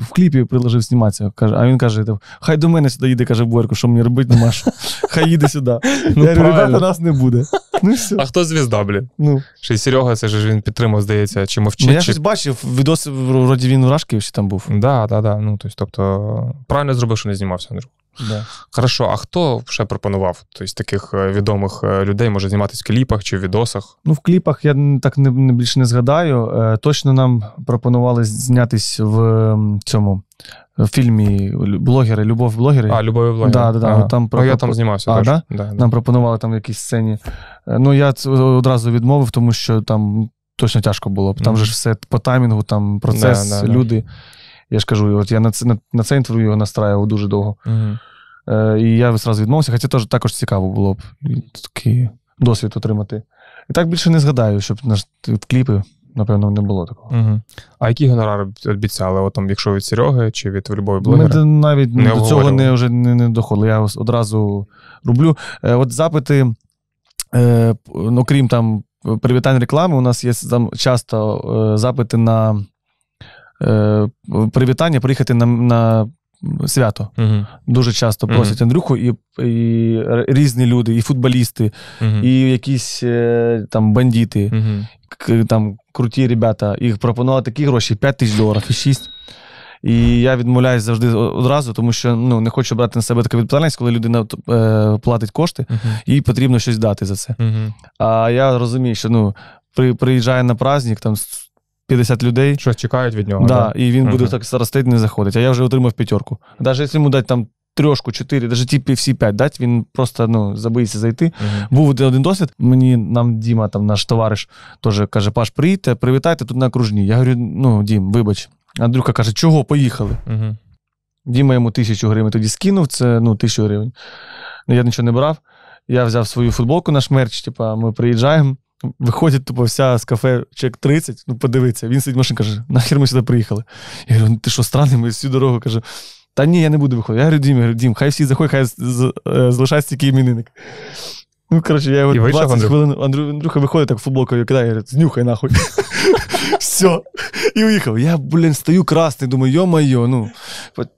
в кліпі приложив зніматися. Каже, а він каже: «Типу, Хай до мене сюди їде, каже Буерку, що мені робити нема що. Хай їде сюди. Ну, я говорю, ребята, нас не буде. Ну, все. А хто звізда, блін? Ну. Ще й Серега, це ж він підтримав, здається, чи мовчить. Ну, я чи... щось бачив, відоси роді він в Рашків там був. Да, да, да. Ну, тобто, тобто правильно зробив, що не знімався, Андрюк. Да. Хорошо, а хто ще пропонував тобто, таких е, відомих е, людей може зніматися в кліпах чи в відосах? Ну, в кліпах я так не, не більше не згадаю. Е, точно нам пропонували знятись в цьому в фільмі блогери, Любов блогери. А, Любов блогери. Да, да, да. Ага. Там, ну, про... я там знімався. А, теж. Да? Да, Нам пропонували там якісь сцені Е, ну, я одразу відмовив, тому що там точно тяжко було. Там mm-hmm. же ж все по таймінгу, там процес, да, да, люди. Я ж кажу, от я на це на, на це інтерв'ю його настраював дуже довго. Mm-hmm. Е, І я одразу відмовився, хоча теж також цікаво було б такий досвід отримати. І так більше не згадаю, щоб наш кліпи. Напевно, не було такого. Угу. А які гонорари обіцяли? От, якщо від Сереги чи від Любові блогера? Ми навіть не до цього не вже не, не доходили. Я одразу роблю. Е, от запити е, окрім ну, там е, привітань реклами, у нас є там часто е, запити на е, привітання, приїхати на на свято. Угу. Дуже часто просять угу. Андрюху, і і різні люди, і футболісти, угу. і якісь там бандити, там круті ребята. Їх пропонували такі гроші: 5 тисяч доларів і 6. І я відмовляюсь завжди одразу, тому що ну, не хочу брати на себе таку відповідальність, коли людина е, платить кошти, uh-huh. їй потрібно щось дати за це. Uh-huh. А я розумію, що ну, при, приїжджає на праздник, там 50 людей. Щось чекають від нього. Да, да? І він буде так старостить, не заходить. А я вже отримав п'ятерку. Навіть якщо йому дати там. Трьошку, чотири, навіть ті всі п'ять дать, він просто ну, забоїться зайти. Uh-huh. Був один досвід. Мені нам Діма, там наш товариш, теж каже: Паш, приїдьте, привітайте тут на окружні. Я говорю: ну, Дім, вибач, Андрюха каже, чого, поїхали. Угу. Діма йому тисячу гривень тоді скинув, це ну, тисячу гривень. Ну, я нічого не брав. Я взяв свою футболку на шмерч, типа, ми приїжджаємо. Виходить, тупо вся з кафе чек 30, ну подивиться. Він сидить в машині, каже, нахер ми сюди приїхали. Я говорю, «Ну, ти що, странний, ми всю дорогу каже, та ні, я не буду виходити. Я говорю, Дім, я говорю, Дім, хай всі заходять, хай е, залишається тільки іменинник. Ну, коротше, я його 20 вийшов, хвилин. Андрю... Андрюха виходить, так футболкою кидає, я говорю, знюхай нахуй все. І уїхав. Я, блін, стою красний, думаю, йо-майо. ну.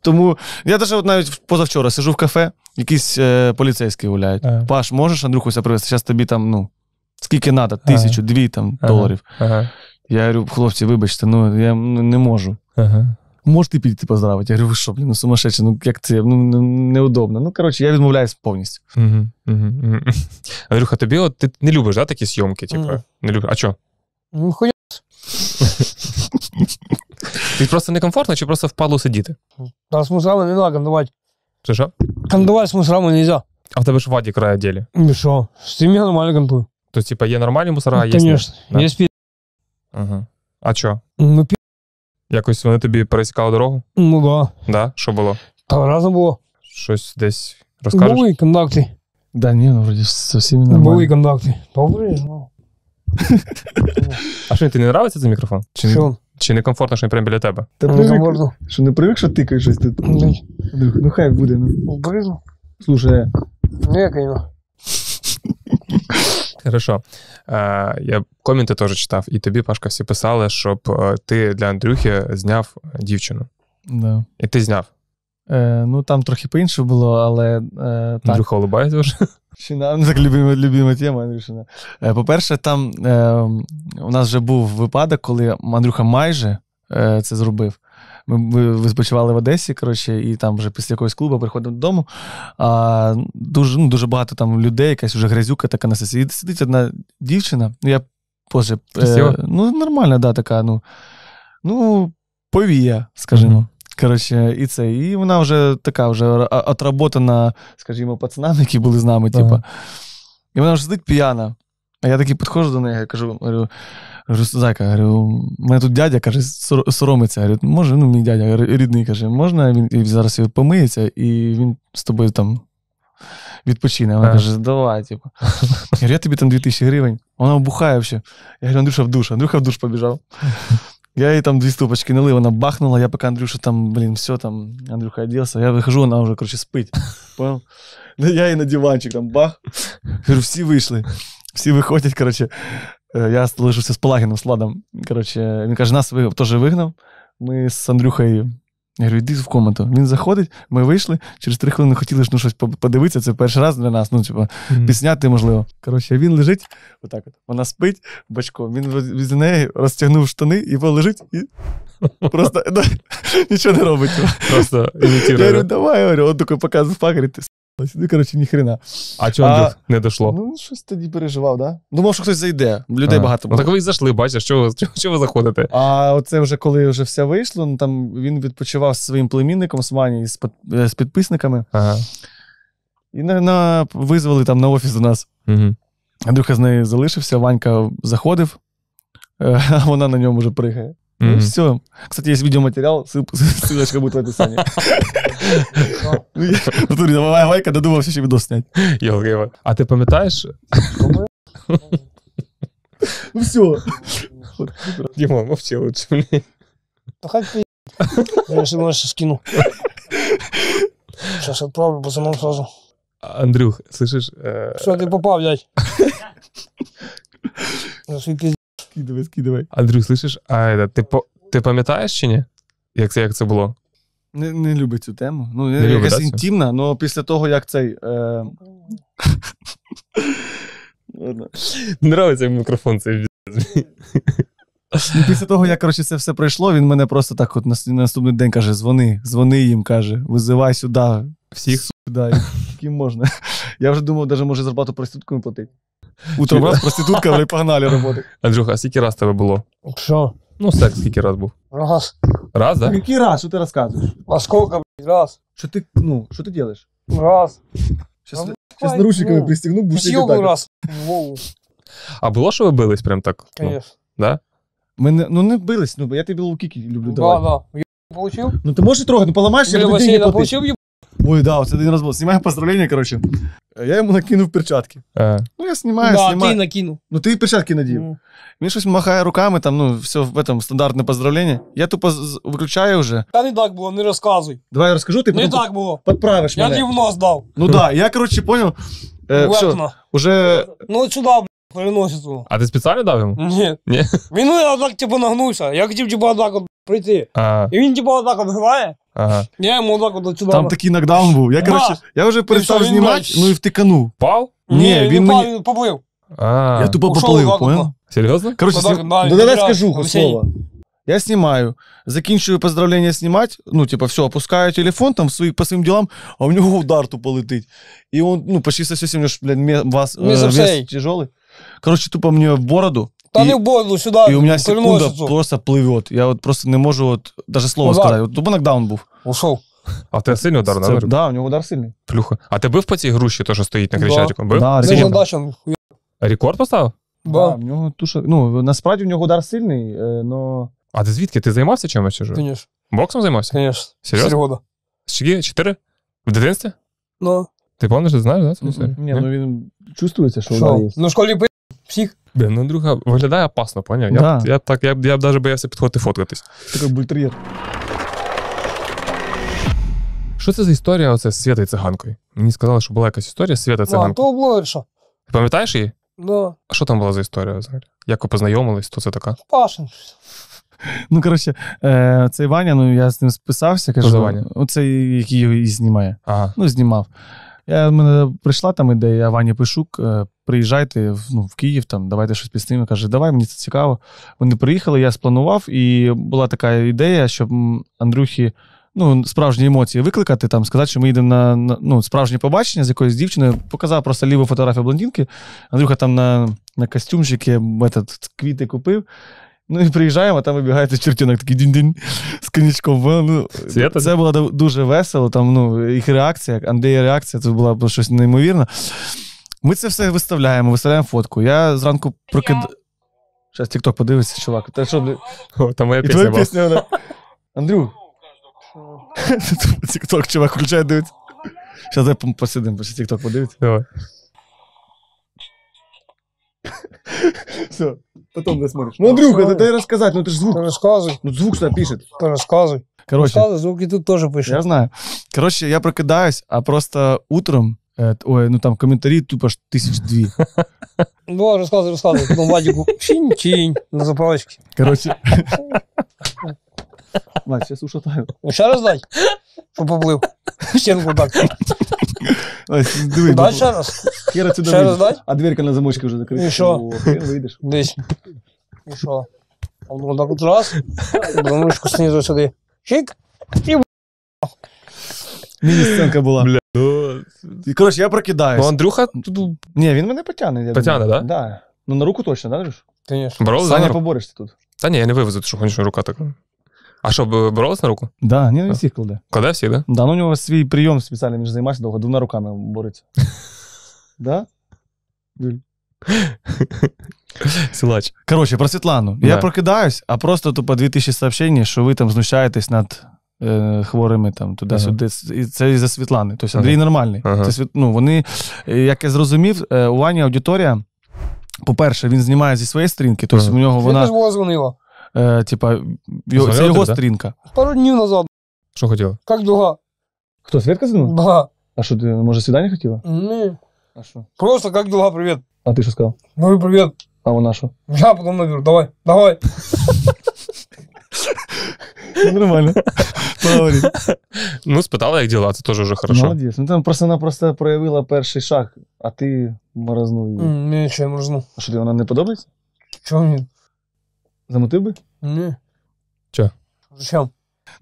Тому я теж от навіть позавчора сижу в кафе, якісь е, поліцейські гуляють. Ага. Паш, можеш Андрюхуся привезти? Зараз тобі там, ну, скільки треба, тисячу, ага. дві там доларів. Ага. Я говорю, хлопці, вибачте, ну я ну, не можу. Ага. Можете піти поздравити? Я говорю, що, блін, ну сумасшедше, ну як це? Ну неудобно. Ну, коротше, я відмовляюсь повністю. Угу, Андрюха, тобі от ти не любиш, да, такі зйомки, типу? Не любиш. А чо? Ну, хуя ти тобто просто некомфортно чи просто впадло сидіти? А з мусорами не треба кандувати. Це що? Кандувати з мусорами не можна. А в тебе ж ваді края ділі. Ну що? З цим я нормально кантую. Тобто, типа, є нормальні мусора, а є. Звісно, да? є спі... Ага. А що? Ну, пі... Якось вони тобі пересікали дорогу? Ну да. Да? Що було? Та разом було. Щось десь розкажеш? Були контакти. Да, ні, ну вроді зовсім нормально. Були контакти. Поговорили, ну. А що, тобі не подобається цей мікрофон? Чи Що? Чи не комфортно, що він прямо біля тебе? Та привик, ну, що не привик, що тикаєш щось тут. Ну, ну, ну хай буде. Ну. Бризно. Слушай. Е. Ну як його? Хорошо. Е, я коменти теж читав, і тобі, Пашка, всі писали, щоб е, ти для Андрюхи зняв дівчину. Да. І ти зняв. Е, Ну, там трохи по-іншому було, але. Е, так. Андрюха улибається вже. Шина, ну, так любима, любима тема, Андрюшина. Е, По-перше, там е, у нас вже був випадок, коли Андрюха майже е, це зробив. Ми, ми спочивали в Одесі, коротше, і там вже після якогось клубу приходимо додому. А Дуже ну, дуже багато там людей, якась вже грязюка така на сесії. І сидить одна дівчина. ну, я позже, е, Ну, нормальна, да, така, ну, ну повія, скажімо. Коротше, і це. І вона вже така вже отработана, скажімо, пацанами, які були з нами, типу. І вона вже сидить п'яна. А я такий підходжу до неї, кажу, говорю, зайка, говорю, мене тут дядя каже, соромиться. Говорю, може, ну мій дядя рідний каже, можна він зараз помиється, і він з тобою там відпочине. Вона а. каже, давай, типу. Я говорю, я тобі там 2000 гривень. Вона вбухає ще. Я говорю, Андрюша в душ, Андрюха в душ побіжав. Я ей там две ступочки налил, она бахнула, я пока Андрюша там, блин, все там, Андрюха оделся, я выхожу, она уже, короче, спыть, понял? я и на диванчик там бах, говорю, все вышли, все выходят, короче, э, я слышался с Палагином, с Ладом, короче, мне кажется, нас тоже выгнал, мы с Андрюхой Я говорю, йди в комнату. Він заходить, ми вийшли, через три хвилини хотіли ж ну, щось подивитися. Це перший раз для нас, ну, типу, пісняти, можливо. Коротше, він лежить, отак от. Вона спить бачком. Він від неї розтягнув штани, і лежить і просто нічого не робить. Просто Я говорю, давай, говорю, от такий показує факер. Ну, коротше, ніхрена. А чого а, не дійшло? Ну, щось тоді переживав, да? Думав, ну, що хтось зайде. Людей а, багато було. Ну, так ви й зайшли, бачиш, що, що, що ви заходите. А оце вже коли вже все вийшло, ну, там він відпочивав з своїм племінником з Мані, з, е, з підписниками. Ага. І на, на, визвали там на офіс до нас. Угу. Андрюха з нею залишився, Ванька заходив, е, а вона на ньому вже пригає. Ну, mm-hmm. все. Кстати, есть видеоматериал, ссылочка будет в описании. Натуре, давай Когда думал все еще видос снять. Йо, А ты пам'ятаєш? Ну все. Дима, мовчи лучше, блін. Та хай Я ще скину. Сейчас отправлю пацанам сразу. Андрюх, слышишь? Все, э, ты попал, дядь? Скидывай, скидывай. Андрю, слышиш? А это, ти, по... ти пам'ятаєш чи ні? Як це, як це було? Не, не любить цю тему. Ну, не якась любить, інтимна, але після того, як цей. Е... Не нравиться мікрофон цей ну, Після того, як коротше, це все пройшло, він мене просто так от на наступний день каже: дзвони, дзвони їм, каже, визивай сюди. Всіх сюди, ким можна. Я вже думав, навіть може зарплату проститутками платити. Утром раз проститутка, вони ну погнали роботи. Андрюха, а скільки раз тебе було? Що? Ну, секс скільки раз був? Раз. Раз, так? Який раз, що ти розказуєш? А сколько, блядь, раз? Що ти, ну, що ти робиш? Раз. Щас, ну, щас наручниками ну, пристегну, будеш сидіти так. раз. Воу. А було, що ви бились прям так? Ну, Конечно. да? Ми не, ну не бились, ну я тобі лукіки люблю Да, давати. да. Я получил? Ну ти можеш трогати, ну поламаєш, я буду деньги платити. получил, я Ой, да, оце один раз було. Знімаю поздравлення, коротше. Е, я йому накинув перчатки. Е. Ну, я знімаю, Да, ти знімаю. накинув. Ну ти перчатки надів. Ну. Він щось махає руками, там, ну, все в этом стандартне поздравлення. Я тупо з- з- виключаю вже. Та не так було, не розказуй. Давай я розкажу, ти Не потім так було. підправиш Я мене. тобі в нос дав. Ну да, я, коротше, поняв. Е, все, уже Ну сюди, блядь, переносицю. А ти спеціально дав йому? Ні. Ні. Він ну, я так типу нагнувся. Я хотів типу отак от прийти. А, І він типу отак от Ага. Я ему так вот отсюда. Там такий нокдаун був. Я, Да. коротше, я вже перестав знімати, ну і втиканув. Пав? Ні, він мені- поплив. поплив. Я тупо Ушов понял? от. Серйозно? Коротше, Ну, давай скажу слово. я знімаю, закінчую поздравлення знімати, ну, типа, все, опускаю телефон там свої, по своїм ділам, а в нього удар тупо летить. І він, ну, почти совсем, у блядь, вас, Мізер сей. Е, вес тяжелий. Коротше, тупо мені в бороду, та и, не в бойлу, сюда. И у меня секунда просто плывет. Я вот просто не могу вот даже слово Удар. сказать. Вот тобто нокдаун був. Ушов. А в тебе сильний удар, на да? Да, у нього удар сильний. Плюха. А ти бив по цій груші, то, що стоїть на кричатику? Бив? Да, Сильно? рекорд. Нежелдачен. Рекорд поставив? Да. Да, в нього туша. Ну, насправді в нього удар сильний, е, но. А ти звідки? Ти займався чимось чи Конечно, Боксом займався? конечно. Серйозно? Чотири года. Скільки? Чотири? В дитинстві? Ну, Ти пам'ятаєш, ти знаєш, да? цю Ні, ну він чувствується, що що? удар є. Ну, в школі всіх. Блін, ну друга виглядає опасно, поняв? Я, Да. б- я, так, я, я навіть боявся підходити фоткатись. Такий бультер'єр. Що це за історія оце з Святою циганкою? Мені сказали, що була якась історія з Святою Ну, а циганкою. то блогерша. Ти пам'ятаєш її? Ну, А що там була за історія взагалі? Як ви познайомились, то це така? Ну, Пашин. Ну, коротше, е, цей Ваня, ну я з ним списався, Що за Ваня? оцей, ну, який його знімає. Ага. Ну, знімав. Я, мене прийшла там ідея, я Вані пишу. Е, приїжджайте ну, в Київ, там, давайте щось підснімемо. Каже, давай, мені це цікаво. Вони приїхали, я спланував, і була така ідея, щоб Андрюхі ну, справжні емоції викликати, там, сказати, що ми йдемо на, на ну, справжнє побачення з якоюсь дівчиною. Показав просто ліву фотографію блондинки. Андрюха там на на костюмчик я этот, квіти купив. Ну і приїжджаємо, а там вибігається цей чертінок такий дінь-дінь з конячком. Ну, Свята? Це було дуже весело. Там ну, їх реакція, Андея реакція це була щось неймовірне. Ми це все виставляємо, виставляємо фотку. Я зранку прокид. Зараз тік-ток подивиться, чувак. Та що, О, Там моя пісня твоя пісня. Вона... Андрю. тік чувак, включає, дивиться. Зараз посидимо, поки тік-ток подивиться. Давай. Все, потом досмотришь. Ну, Андрюха, ты дай рассказать, ну ты ж звук. Розказуй, Ну, звук сюда пишет. то розказуй. Короче, Розказуй, звуки тут теж пише. я знаю. Короче, я прокидаюсь, а просто утром Э, ой, ну там комментарии тупо типа, тысяч две. Боже, ну, рассказывай, рассказывай. Потом Владику чинь-чинь на запалочке. Короче. Владь, сейчас ушатаю. Ще раз дай. Щоб поплив. Стінку так. Ось, Дай ще раз. Кіра сюди Ще раз дай. А дверька на замочке уже закрыта. Еще. Выйдешь. О, Еще. вийдеш. Десь. І так от раз. Думаю, снизу сюда. Чик. І Міні-сценка була. Бля, ну... І, Коротше, я прокидаюсь. Ну, Андрюха тут. Ні, він мене потягне. Я Потягне, думаю. да? Да. Ну на руку точно, да, Андрюш? Конечно. Боролись Саня руку? поборешся тут. Та ні, я не вивезу, тому що конечно, рука така. А що, б- боролись на руку? Да, ні, він всіх кладе. Кладе всі, да? Да, ну у нього свій прийом спеціальний, він ж займається довго, двома руками бореться. Да? Силач. Короче, про Світлану. Я прокидаюсь, а просто тупо 2000 сообщень, що ви там знущаєтесь над Е, хворими там туди-сюди. Ага. Це із за Світлани. Тобто Андрій ага. нормальний. Ага. Це ну, вони, як я зрозумів, е, у Вані аудиторія. По-перше, він знімає зі своєї стрінки, тобто в нього вона. його дзвонила. Е, типа, його, це його да? сторінка. Пару днів назад. Що хотіла? Як дуга. Хто, Светка звонила? Да. А що ти, може, свідання хотіла? Ні. А що? Просто як дуга, привіт. А ти що сказав? Ну привіт. А вона що? Я потім наберу, давай, давай. Ну, нормально. Поговорим. Ну, спитала, як діла, це теж вже хорошо. Молодець. Ну там просто вона просто проявила перший шаг, а ти морознув її. Мені нічого не морозну. А що тобі вона не подобається? Чого мені? Замотив би? Ні. Чо? Зачем?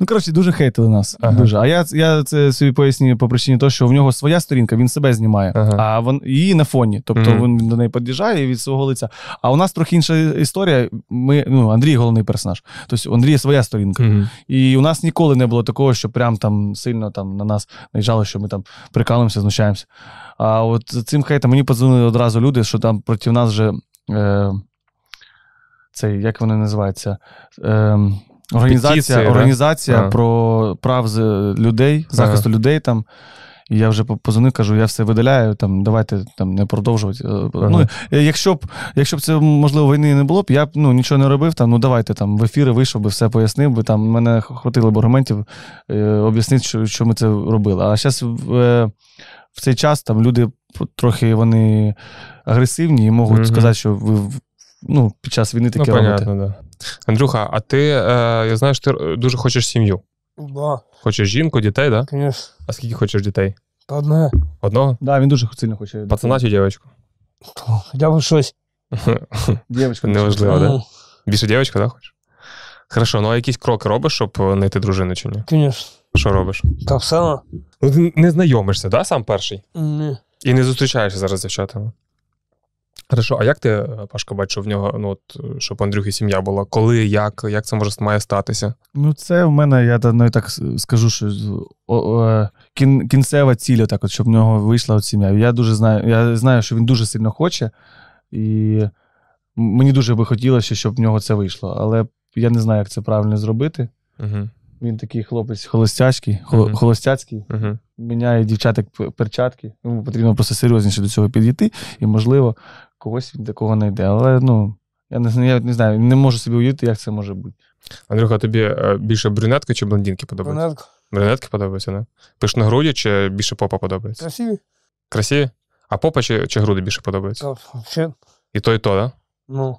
Ну, коротше, дуже хейтили нас. Ага. Дуже. А я я це собі пояснюю по причині того, що в нього своя сторінка, він себе знімає, ага. а вон, її на фоні. Тобто mm-hmm. він до неї під'їжджає від свого лиця. А у нас трохи інша історія. Ми, ну, Андрій головний персонаж. Тобто у Андрія своя сторінка. Mm-hmm. І у нас ніколи не було такого, що прям там сильно там на нас наїжджало, що ми там прикалуємося, знущаємося. А от цим хейтом мені подзвонили одразу люди, що там проти нас вже. Е, цей, як вони називаються? Е, Організація петиції, організація да? про прав людей, захисту ага. людей там. І я вже позвонив, кажу, я все видаляю, там, давайте там, не продовжувати. Е, ага. Ну, е, Якщо б якщо б це, можливо, війни не було б, я б ну, нічого не робив, там, ну давайте там, в ефіри вийшов би, все пояснив би. там, мене хватило б аргументів е, об'яснити, що що ми це робили. А зараз е, в цей час там люди трохи вони агресивні і можуть угу. сказати, що ви ну, під час війни таке ну, робите. Да. Андрюха, а ти е, я знаю, що ти е, дуже хочеш сім'ю. Да. Хочеш жінку, дітей, так? Да? Звісно. А скільки хочеш дітей? Та одне. Одного? Да, він дуже сильно хоче. Пацана чи дівчинку? Хоча б щось. Дівчинку. Неважливо, так? Ну. Більше дівчинку, так, хочеш? Хорошо, ну а якісь кроки робиш, щоб знайти дружину чи ні? Звісно. Що робиш? Так само. Ну, ти не знайомишся, так, да, сам перший? Ні. І не зустрічаєшся зараз з дівчатами? Хорошо, а як ти, Пашка бачив в нього, ну от щоб Андрюхи сім'я була? Коли, як, як це може має статися? Ну, це в мене, я давно ну, так скажу, що о, о, е, кін, кінцева ціль, так от, щоб в нього вийшла от сім'я. Я дуже знаю, я знаю, що він дуже сильно хоче, і мені дуже би хотілося, щоб в нього це вийшло. Але я не знаю, як це правильно зробити. Угу. Він такий хлопець холостяцький, uh-huh. холостяцький, uh-huh. міняє дівчаток перчатки. Йому потрібно просто серйозніше до цього підійти, і, можливо, когось він такого знайде. Але ну, я не я не знаю, не можу собі уявити, як це може бути. Андрюха, тобі е, більше брюнетка чи блондинки подобається? Брюнетка. Брюнетки подобаються, не? Пиш на груді чи більше попа подобається? Красиві. Красиві? А попа чи чи груди більше подобаються? Ще. І то, і то, так? Да? Ну.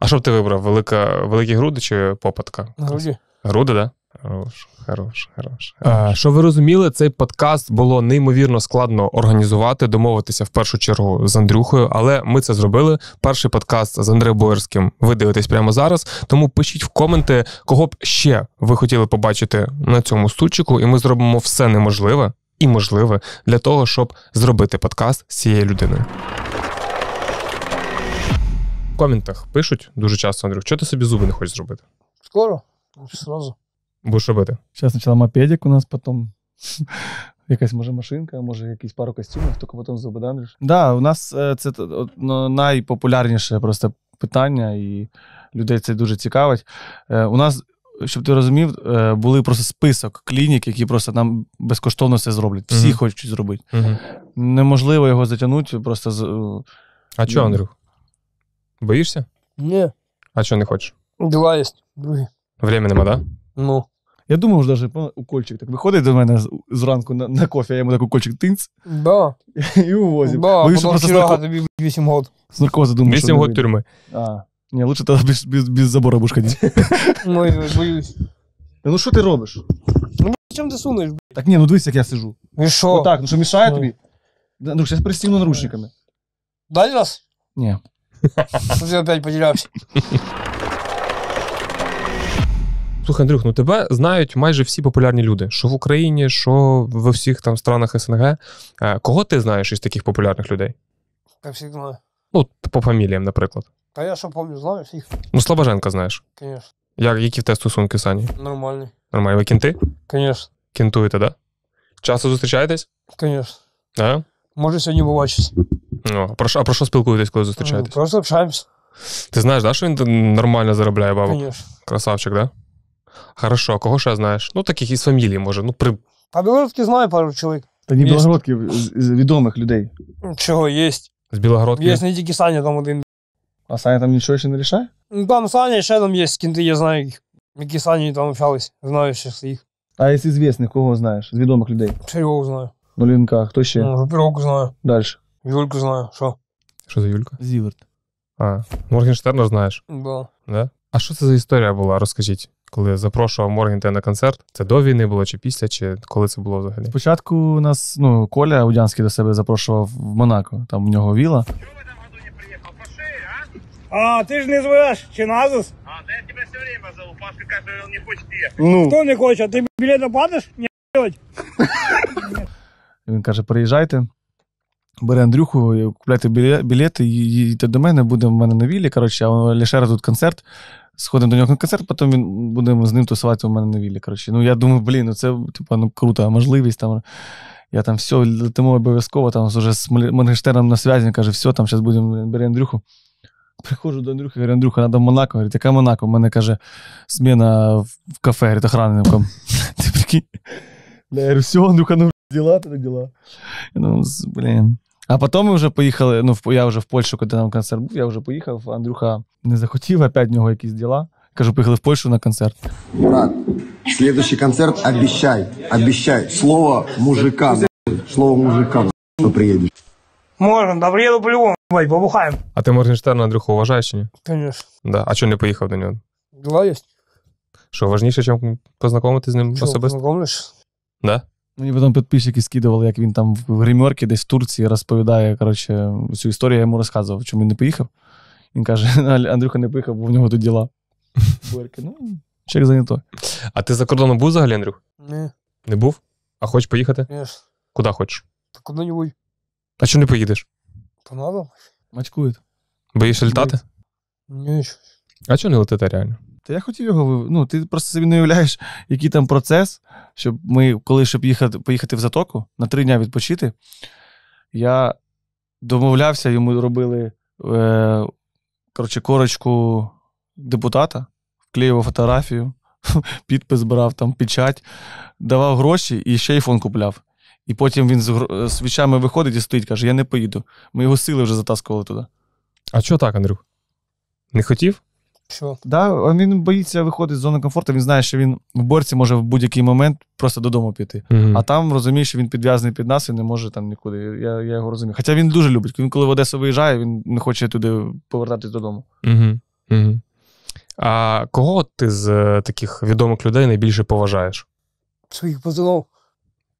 А що б ти вибрав? Велика, Великі груди чи попа така? Груді. Груди, так? Да? Хорош, хорош, хорош. Що ви розуміли, цей подкаст було неймовірно складно організувати, домовитися в першу чергу з Андрюхою, але ми це зробили. Перший подкаст з Андреєм Боярським ви дивитесь прямо зараз. Тому пишіть в коменти, кого б ще ви хотіли побачити на цьому стульчику, і ми зробимо все неможливе і можливе для того, щоб зробити подкаст з цією людиною. В коментах пишуть дуже часто, Андрюх, що ти собі зуби не хочеш зробити? Скоро, сразу будеш робити? Зараз спочатку мопедик у нас потім. Якась може машинка, може якісь пару костюмів, тільки потім забадандриш. Так, да, у нас е, це ну, найпопулярніше просто питання, і людей це дуже цікавить. Е, у нас, щоб ти розумів, е, були просто список клінік, які просто нам безкоштовно все зроблять. Всі uh хочуть зробити. uh Неможливо його затягнути, просто А чого, ну. Андрюх? Боїшся? Ні. А чого не хочеш? Два. є. Другі. Время нема, так? Да? Ну. Я думав, що даже укольчик так виходить до мене зранку на, на кофе, я йому так укольчик тинц. Да. І увозив. Да, Боюсь, що просто Серега, тобі 8 год. З наркоза думаю, 8 год тюрми. А, ні, лучше тоді без, без, без забора будеш ходити. Ну, я боюсь. Та ну що ти робиш? Ну, чим ти сунеш? Так ні, ну дивись, як я сижу. Ну, і що? так, ну що мішає тобі? Ну, зараз пристігну наручниками. Далі раз? Ні. Що ти опять потерявся? Слухай, Андрюх, ну тебе знають майже всі популярні люди, що в Україні, що в всіх там странах СНГ. Е, кого ти знаєш із таких популярних людей? Та всіх знаю. Ну, по фаміліям, наприклад. Та я що пам'ятаю, знаю всіх. Ну, Слобоженка знаєш. Звісно. Як, які в те стосунки, Сані? Нормальні. Нормальні. Ви кінти? Звісно. Кінтуєте, так? Да? Часто зустрічаєтесь? Звісно. А? Може, сьогодні побачитись. Ну, а про що, а про що спілкуєтесь, коли зустрічаєтесь? просто общаємось. Ти знаєш, да, що він нормально заробляє бабок? Звісно. Красавчик, так? Да? Хорошо, а кого ще знаєш? Ну, таких із фамілії, може. Ну, при... А білорусські знаю пару чоловік. Та ні Є. з з відомих людей. Ну, чого, є. З Білогородки. Є не тільки Саня там один. А Саня там нічого ще не рішає? Ну там Саня, ще там є кінти, я знаю Які Сані там общались, знаю ще їх. А із звісних, кого знаєш? З відомих людей. Серйову знаю. Нулінка, хто ще? Ну, Гопіровку знаю. Далі. Юльку знаю. Що? Що за Юлька? Зіверт. А, Моргенштерна знаєш? Да. Да? А що це за історія була? Розкажіть коли запрошував Моргенте на концерт. Це до війни було, чи після, чи коли це було взагалі? Спочатку у нас ну, Коля Удянський до себе запрошував в Монако, там в нього віла. А, ты же не чи Чиназус? А, да я тебя все время зову, Пашка каже, он не хоче. ехать. Ну. Кто не хоче, Ты билет оплатишь? Не Він каже, приїжджайте, бере Андрюху, купляйте білети, їдьте до мене, буде в мене на вілі, коротше, а лише раз тут концерт сходимо до нього на концерт, потім він будемо з ним тусувати у мене на віллі. Коротше. Ну я думаю, блін, ну це типу, ну, крута можливість. там. Я там все, летимо обов'язково, там вже з Мангештерном на связі, каже, все, там зараз будемо бери Андрюху. Приходжу до Андрюхи, говорю, Андрюха, надо в Монако. Говорить, яка Монако? У мене каже, зміна в кафе, говорить, охранником. Ти прикинь. Я говорю, все, Андрюха, ну діла, то діла. Я ну, блін. А потом ми вже поїхали. Ну, я вже в Польщу, коли там концерт був, я вже поїхав. Андрюха не захотів, опять в нього якісь діла. Кажу, поїхали в Польщу на концерт. Брат, следующий концерт обіщай. Обіщай. Слово мужика. Слово мужика, що приїдеш. Можна, да приїду по бай, побухаємо. А ти Моргенштерна, Андрюха, уважаєш чи ні? Конечно. Да. А чого не поїхав до нього? Діла є. Що, важніше, ніж познайомитися з ним Чого, особисто? Познайомлюєш? Да? Мені ну, потім підписчики скидували, як він там в гримерці десь в Турції розповідає. коротше, Цю історію я йому розказував, чому він не поїхав. Він каже: Андрюха не поїхав, бо в нього тут діла. ну, Чек занято. А ти за кордоном був взагалі, Андрюх? Ні. Не був? А хочеш поїхати? Ні. Куди хочеш? Та куди-небудь. А чому не поїдеш? Та надо. Мачкують. Боїшся літати? Ні. А чого не летите реально? Та я хотів його. Ну, ти просто собі не уявляєш, який там процес, щоб ми, коли щоб їхати, поїхати в затоку на три дня відпочити. Я домовлявся, йому робили е, коротше, корочку депутата, вклеював фотографію, підпис брав, там, печать, давав гроші і ще й фон купляв. І потім він з свічами виходить і стоїть, каже: Я не поїду. Ми його сили вже затаскували туди. А чого так, Андрюх? Не хотів? Що? Да, Він боїться виходити з зони комфорту, він знає, що він в борці може в будь-який момент просто додому піти. Mm-hmm. А там розуміє, що він підв'язаний під нас і не може там нікуди. Я я його розумію. Хоча він дуже любить. Він, коли в Одесу виїжджає, він не хоче туди повертатись додому. Mm-hmm. Mm-hmm. А кого ти з е, таких відомих людей найбільше поважаєш? Своїх пацанов.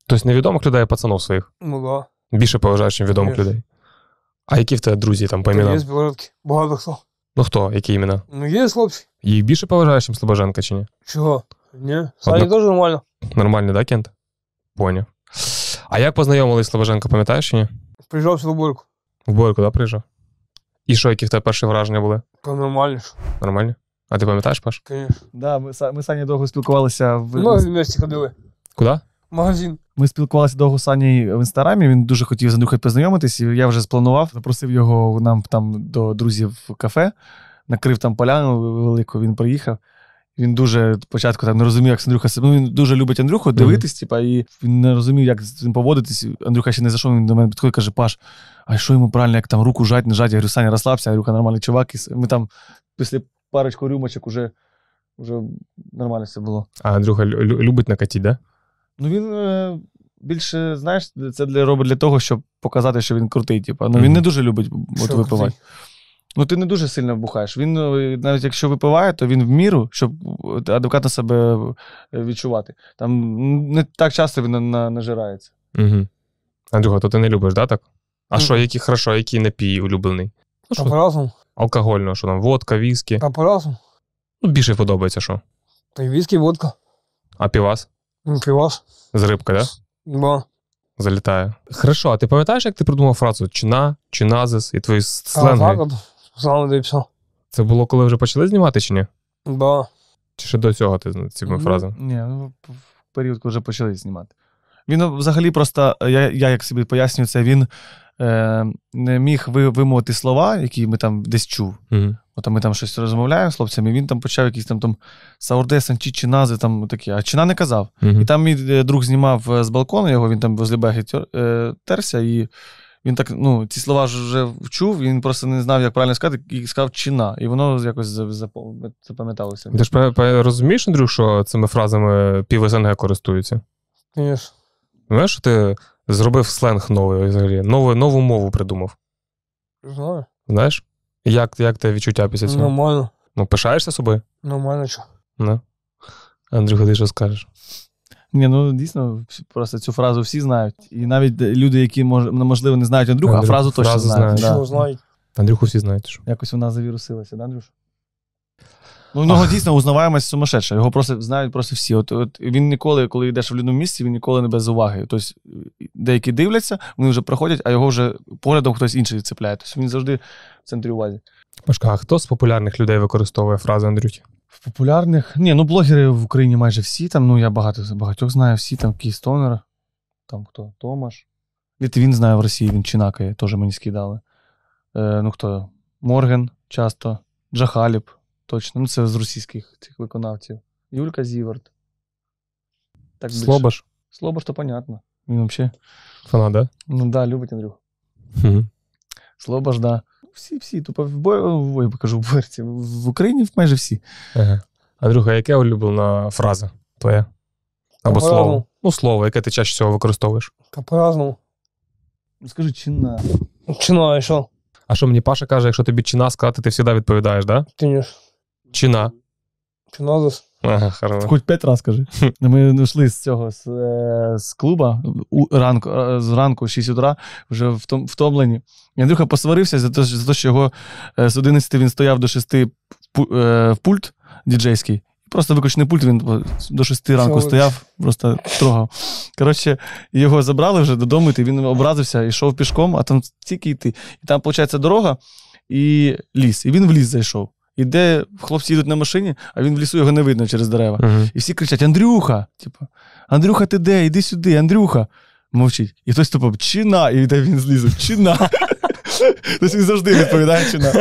Тобто невідомих людей, а пацанов своїх. Ну да. Більше поважаєш, ніж відомих Конечно. людей. А які в тебе друзі там по іменам? Багато хто. Ну хто, які імена? Ну, є хлопці. Їх більше поважаєш, ніж Слобожанка, чи ні? Чого? Ні. Саня Однак... теж нормально. Нормально, да, Кент? Поняв. А як познайомились Слобожанка, пам'ятаєш чи ні? Приїжджав в Борку. В Борку, да, приїжджав? І що, які в тебе перші враження були? Та нормально. ж. Нормально? А ти пам'ятаєш, Паш? Звісно. Да, ми, Са- ми Саня довго спілкувалися в. Ну, в місті ходили. Куди? Магазин. Ми спілкувалися довго Сані в інстаграмі. Він дуже хотів з Андрюхою познайомитись, і я вже спланував. Запросив його нам там до друзів в кафе, накрив там поляну велику. Він приїхав. Він дуже спочатку там не розумів, як Андрюха Ну, Він дуже любить Андрюху дивитись, mm-hmm. типа, і він не розумів, як з ним поводитись. Андрюха ще не зайшов. Він до мене підходить, каже: Паш, а що йому правильно, як там руку жать, не жать? Я говорю, Саня, розслабся, Андрюха нормальний чувак. І ми там після парочку рюмочок уже, уже нормально все було. А Андрюха любить накатіть, да? Ну він е, більше, знаєш, це для, робить для того, щоб показати, що він крутий. Типу. Ну він не дуже любить от, випивати. Ну, ти не дуже сильно бухаєш. Він е, навіть якщо випиває, то він в міру, щоб е, адекватно себе е, відчувати. Там не так часто він на- на- нажирається. Угу. Андрюха, то ти не любиш, да, так? А Мгм. що, який хорошо, який напій улюблений? Ну, що, Папоросом? алкогольного, що там, водка, віскі. А по Папоросом? Ну, більше подобається, що. Та й віскі, водка. А півас? Клас. З рибка, так? Да? Ба. Залітає. Хорошо, а ти пам'ятаєш, як ти придумав фразу чина, чиназис і твої сленги? Сленги писав. Це було коли вже почали знімати, чи ні? Ба. Чи ще до цього ти з цими ну, фразами? Ні, ну в період, коли вже почали знімати. Він ну, взагалі просто, е, я я як собі пояснюю, це він е, не міг вимовити слова, які ми там десь чув. Угу. От ми там щось розмовляємо з хлопцями, він там почав якісь там там Саурде, Санчі, Чинази, там такі, а Чина не казав. Uh-huh. І там мій е, друг знімав е, з балкону, його, він там возле беги е, терся, і він так, ну, ці слова вже вчув, він просто не знав, як правильно сказати, і сказав Чина. І воно якось запам'яталося. Ти ж розумієш, Андрю, що цими фразами пів СНГ користуються? Знаєш, що ти зробив сленг новий взагалі, нову, нову мову придумав. Знаю. Знаєш? Як як те відчуття після цього? Нормально. Ну, пишаєшся собою? Нормально що. Ну. Андрюха, ти що скажеш? Ні, ну дійсно, просто цю фразу всі знають. І навіть люди, які можливо не знають Андрюха, Андрю, а фразу точно фразу знають. знають. Да. знають. Андрюху всі знають. що. Якось вона завірусилася, да, Андрюш? Ну, в нього дійсно узнаваємось сумасшедша. Його просто знають просто всі. От, от Він ніколи, коли йдеш в людному місці, він ніколи не без уваги. Тобто деякі дивляться, вони вже проходять, а його вже поглядом хтось інший цепляє. Тобто він завжди в центрі уваги. Пашка, а хто з популярних людей використовує фразу Андрюті? В популярних. Ні, ну блогери в Україні майже всі там. Ну я багато багатьох знаю, всі там Кейстонер, там хто? Томаш. Від він знає в Росії, він чинакає, теж мені скидали. Е, Ну хто? Морген часто, Джахаліб. Точно, ну це з російських цих виконавців. Юлька Зіверт. Так більше. Слобаш. Слобаш, то понятно. Він взагалі. Фанат, да? Ну да, любить Андрюх. Угу. Слобаш, да. Всі-всі, тупо в бо... я покажу в борці. В Україні майже всі. Ага. Андрюха, яка улюблена фраза твоя? Або По-разному. слово. Ну, слово, яке ти чаще всього використовуєш. Та по-разному. Скажи, чина. Чина, і що? А що мені Паша каже, якщо тобі чина сказати, ти завжди відповідаєш, да? Ти ніж. Чина. Чинозис. Ага, Хоч п'ять разів, кажи. Ми йшли з цього з, е, з клуба у, ранку, е, з ранку, 6 утра, вже втомлені. І Андрюха посварився за те, за те, що його е, з 11 він стояв до 6 в пульт діджейський. Просто виключений пульт, він до 6 ранку стояв, просто трогав. Коротше, його забрали вже додому, і він образився, йшов пішком, а там тільки йти. І там, виходить, дорога і ліс. І він в ліс зайшов іде, хлопці йдуть на машині, а він в лісу його не видно через дерева. Uh-huh. І всі кричать: Андрюха! Типу, Андрюха, ти де? Іди сюди, Андрюха. Мовчить. І хтось тупав, чина! І він злізав, чина. Тобто він завжди відповідає, чина.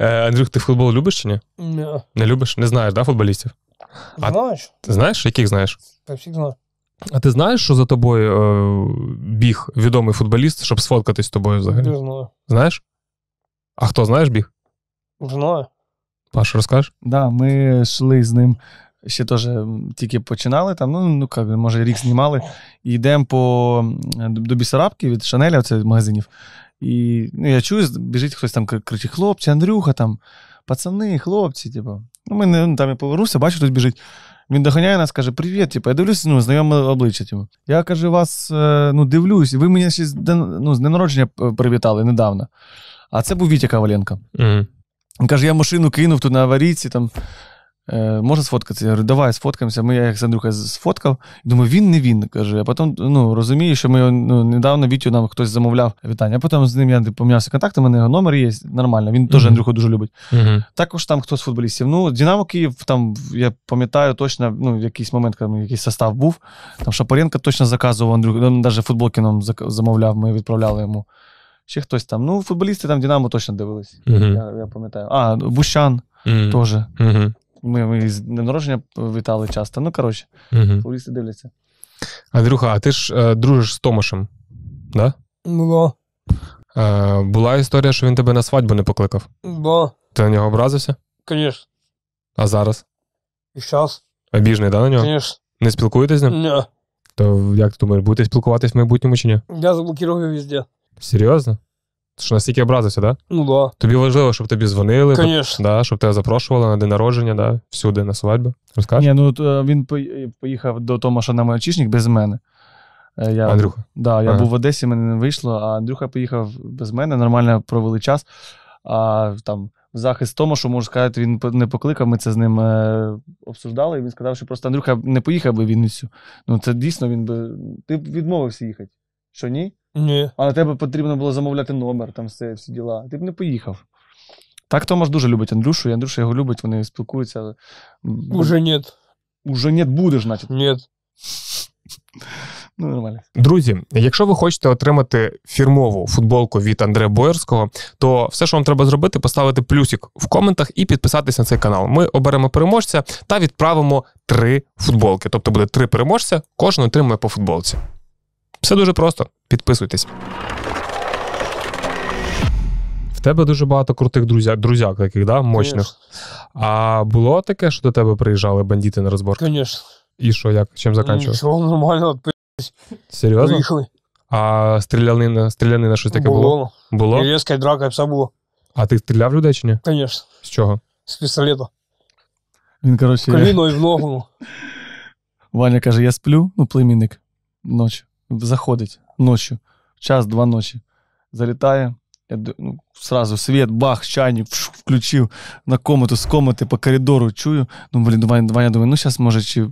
Е, Андрюх, ти футбол любиш чи ні? Не любиш? Не знаєш, да, футболістів? Знаєш. Знаєш? Яких знаєш? Та всіх знаю. А ти знаєш, що за тобою е, біг відомий футболіст, щоб сфоткатись з тобою взагалі? Не знаю. Знаєш? А хто знаєш біг? Знаю. Паш, розкажеш? Да, ми йшли з ним. Ще теж тільки починали там, ну ну як, може, рік знімали. І йдемо до Бісарабки від Шанеля, оце магазинів. І ну, я чую, біжить хтось там кричить: хлопці, Андрюха, там, пацани, хлопці. Типу. Ну, ми ну, там я повернувся, бачу, хтось біжить. Він доганяє нас, каже: Привіт, типу. я дивлюся, ну, знайоме обличчя. Типу. Я кажу, вас е, ну, дивлюсь, ви мені ще з ну, з дня народження е, привітали недавно. А це був Вітя Коваленко. Він каже: я машину кинув тут на аварійці. там. Е, можна сфоткатися? Я говорю, давай сфоткаємося. Ми я їх з Андрюха сфоткав. Думаю, він не він. каже. А потім ну, розумію, що ми ну, недавно Вітю нам хтось замовляв вітання. А потім з ним я помінявся контактами, у мене його номер є, нормально. Він теж mm Андрюха дуже любить. Mm-hmm. Також там хтось з футболістів. Ну, Динамо Київ, там я пам'ятаю точно, ну, в якийсь момент, коли якийсь состав був. Там Шапаренко точно заказував Андрюха, ну, навіть футболки нам замовляв, ми відправляли йому ще хтось там. Ну, футболісти там Динамо точно дивились. Mm-hmm. Я я пам'ятаю. А, Бущан mm-hmm. теж. Mm-hmm. Ми, ми з днем народження вітали часто. Ну, коротше, футболісти дивляться. Андрюха, а ти ж е, дружиш з Томашем, да? Ну. Е, була історія, що він тебе на свадьбу не покликав. Да. Ти на нього образився? Звісно. А зараз? І зараз. Обіжний, да, на нього? Звісно. Не спілкуєтесь з ним? Ні. То як ти думаєш, будете спілкуватись в майбутньому чи ні? Я заблокирую везде. Серйозно? Що настільки образився, так? Да? Ну да. Тобі важливо, щоб тобі дзвонили, Конечно. Да, щоб тебе запрошували на день народження, да, всюди, на свадьбу. Розкажеш? Ні, ну е, він е, поїхав до Томаша на мальчишник без мене. Е, я, Андрюха. Да, Я ага. був в Одесі, мене не вийшло, а Андрюха поїхав без мене, нормально провели час. А там в захист тому, що можу сказати, він не покликав, ми це з ним е, обсуждали. І він сказав, що просто Андрюха не поїхав би в Вінницю. Ну це дійсно він би. Ти б відмовився їхати. Що ні? Ні. А на тебе потрібно було замовляти номер, там все, всі діла. Ти б не поїхав. Так Томаш дуже любить Андрюшу, і Андрюша його любить, вони спілкуються. Уже ні. Уже ні, будеш, значить. Ні. Ну, нормально. Друзі, якщо ви хочете отримати фірмову футболку від Андрея Боярського, то все, що вам треба зробити, поставити плюсик в коментах і підписатись на цей канал. Ми оберемо переможця та відправимо три футболки. Тобто буде три переможця, кожен отримує по футболці. Все дуже просто. Підписуйтесь. В тебе дуже багато крутих друзя, друзяк, таких, да, мощних. Конечно. А було таке, що до тебе приїжджали бандити на розборки? Звісно. І що, як? Чим закінчилось? Нічого, нормально, отпи***сь. Серйозно? Поїхали. А стрілянина, стрілянина щось таке було? Було. Було? різка, драка, все було. А ти стріляв в людей чи ні? Звісно. З чого? З пістолета. Він, коротше, Коліною в ногу. Ваня каже: я сплю, ну, племінник, ночі. Заходить ночью, час-два ночи. Залетаю, я, ну, сразу свет, бах, чайник фш, включил на комнату, с комнаты по коридору чую. Ну, блін, Ваня, Ваня думаю, ну зараз може чи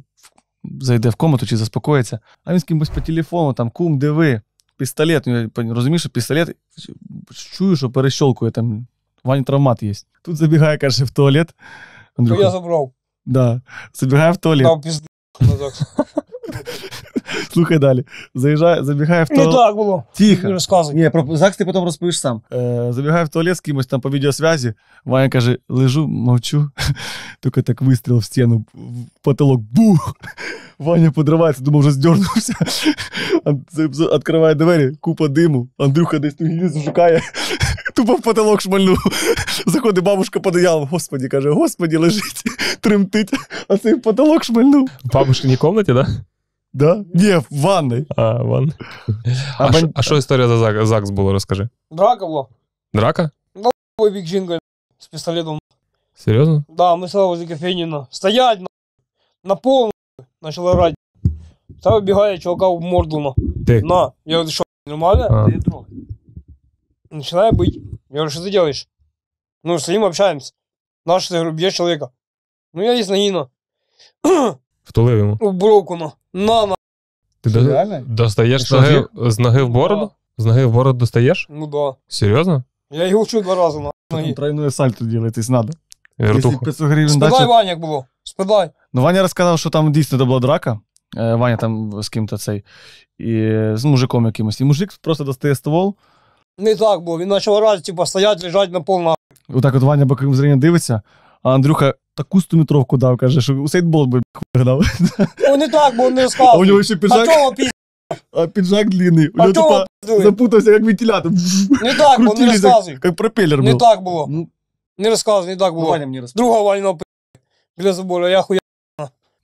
зайде в комнату, чи заспокоїться. А він з кимось по телефону, там, кум, де ви? Пістолет. Ну, я розумію, що пістолет. Чую, що перещолкує там. Ваня травмат є. Тут забігає, каже, в туалет. Андрюха, ну, я забрав. Да. Забігає в туалет. Там пізди. Слухай далі. Заїжджає, забігає в туалет. Не так було. Тихо. Не розказуй. Ні, про Зак, ти потім розповіш сам. Е, забігає в туалет з кимось там по відеосвязі. Ваня каже: лежу, мовчу. Тільки так вистріл в стіну, в потолок. Бух! Ваня подривається, думав, вже здернувся. Відкриває двері, купа диму. Андрюха десь ту гільзу шукає. Тупо в потолок шмальнув. Заходить бабушка під одіялом. Господі, каже, господі, лежить, тремтить, а цей потолок шмальнув. В бабушкиній кімнаті, так? Да? Да? Не, в ванной. А, в ванной. А что а а история за ЗАГС, ЗАГС расскажи. Драка была. Драка? Да, ну, ой, биг джингл с пистолетом. Серьезно? Да, мы сели возле кофейнина. Стоять, на, на пол, начал орать. Та выбегает чувака в морду, на. Ты? На. Я говорю, что, нормально? А. трогай. Начинаю быть. Я говорю, что ты делаешь? Ну, с ним общаемся. Наш, я говорю, бьешь человека. Ну, я есть наина. Втулив ему. В бровку, на. Нона. Ти до- достаєш Що, ноги, з ноги в бороду? З ноги в бороду достаєш? Ну да. Серйозно? Я його вчу два рази на ноги. Тройную сальту делать, надо. Якщо 500 гривен Спитай, дача. Ваня, як було. Спитай. Ну, Ваня розказав, що там дійсно це була драка. Е, Ваня там з ким-то цей. І е, з мужиком якимось. І мужик просто достає ствол. Не так було. Він почав раз, типа, стоять, лежать на пол нахуй. Отак от Ваня боковим зрінням дивиться, а Андрюха таку стометровку дав, каже, що Усейд Болт би грав. Ну не так, бо він не розказав. А у нього ще піжак, А чого пізд- а піджак длинний. У А нього запутався, як вентилятор. Не так, бо не Крутились, розказуй. як, як пропеллер Не так було. Ну. Не розказуй, не так Ну, було. Ваня мне расскажи. Друга вального пи***, біля забору, я хуя.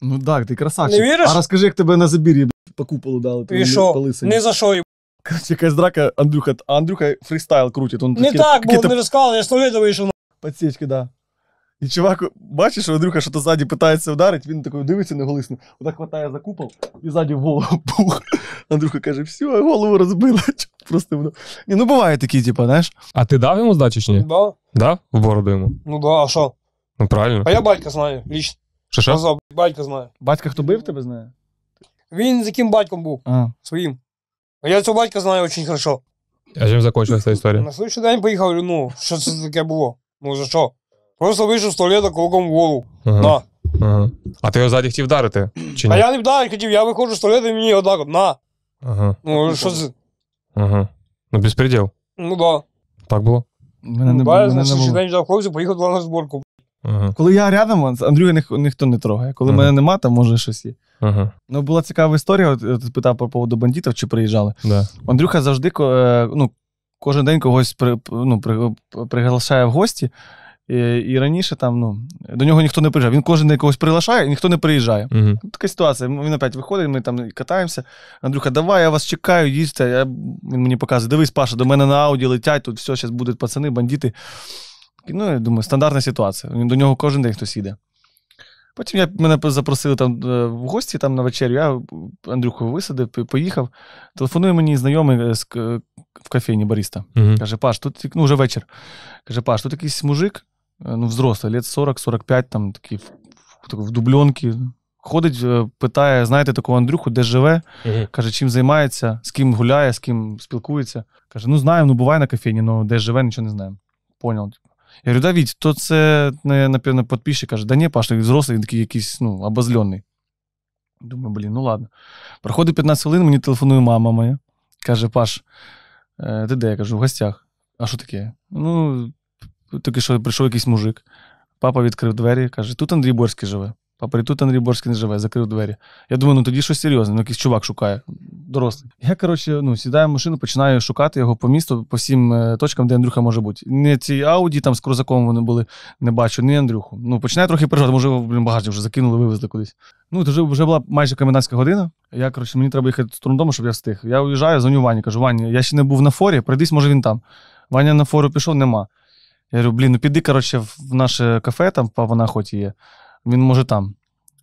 ну так, ти красавчик. Не віриш? А розкажи, як тебе на забір'ї по куполу дали. І що? Не за що їб. Короче, якась драка, Андрюха, а Андрюха фристайл крутить. Он Не такі- так, бо не розказує, я ж то видав вийшов. Подсечки, да. І чувак, бачиш, Андрюха, що то ззаді питається вдарити, він такий дивиться неголисно, отак хватає за купол і ззаді в голову пух. Андрюха каже, все, голову розбила. Просто воно. Ні, Ну буває такі, типу, знаєш. А ти дав йому здачу чи ні? Да. Да? В бороду йому. Ну да, а що? Ну правильно. А я батька знаю, лічно. Що що? Казав, Батька знаю. Батька хто бив тебе знає? Він з яким батьком був? А. Своїм. А я цього батька знаю дуже хорошо. А чим закінчилася ця історія? На слідчий день поїхав, ну, що це таке було? Ну за що? Просто вийшов з туалета кулаком в голову. Ага. На. Ага. А ти його ззаді хотів вдарити? Чи ні? А я не вдарить хотів, я виходжу з туалета і мені отак от на. Ага. Ну, що це? Ага. Ну, безпреділ. Ну да. Так було? Мене не, ну, було, Далі, мене значить, день взяв хлопців, поїхав туди на зборку. Ага. Коли я рядом, Андрюя ніх- ніхто не трогає. Коли Мгм. мене нема, там може щось є. Ага. Ну, була цікава історія. От, Ти питав по поводу бандитів, чи приїжджали. Да. Андрюха завжди е, ну, кожен день когось при, ну, при, приглашає в гості. І раніше там ну, до нього ніхто не приїжджав. Він кожен день когось приглашає і ніхто не приїжджає. Угу. Така ситуація. Він опять виходить, ми там катаємося. Андрюха, давай, я вас чекаю, їдьте. Я... Він мені показує, дивись, Паша, до мене на ауді летять, тут все, зараз будуть пацани, бандити. Ну, я думаю, стандартна ситуація. До нього кожен день хтось їде. Потім я, мене запросили там е, в гості там на вечерю. Я Андрюху висадив, поїхав. Телефонує мені знайомий е, з в кофейні Баріста. Угу. Каже, Паш, тут ну, вже вечір. Каже, Паш, тут якийсь мужик Э, ну, взрослий, лет 40-45, там такий в, в дубльонки. Ходить, э, питає, знаєте, такого Андрюху, де живе, uh каже, чим займається, з ким гуляє, з ким спілкується. Каже, ну знаємо, ну буває на кофейні, але де живе, нічого не знаємо. Поняв. Я говорю, да то це не, напевно, підписчик. Каже, да ні, Паш, він взрослий, він такий якийсь ну, обозлений. Думаю, блін, ну ладно. Проходить 15 хвилин, мені телефонує мама моя. Каже, Паш, э, ти де? Я кажу, в гостях. А що таке? Ну, тільки що прийшов якийсь мужик. Папа відкрив двері, каже: тут Андрій Борський живе. Папа, і тут Андрій Борський не живе, закрив двері. Я думаю, ну тоді щось серйозне, ну якийсь чувак шукає, дорослий. Я, коротше, ну, сідаю в машину, починаю шукати його по місту, по всім е, точкам, де Андрюха може бути. Не ці Ауді там з крузаком вони були, не бачу, ні Андрюху. Ну, починаю трохи переживати, може, його блін, вже закинули, вивезли кудись. Ну, то вже, вже була майже комендантська година. Я, коротше, мені треба їхати з дому, щоб я встиг. Я уїжджаю, дзвоню Вані, кажу, Ваня, я ще не був на форі, прийдись, може він там. Ваня на фору пішов, нема. Я говорю, блін, ну піди, коротше, в наше кафе, там папа на охоті є. Він може там.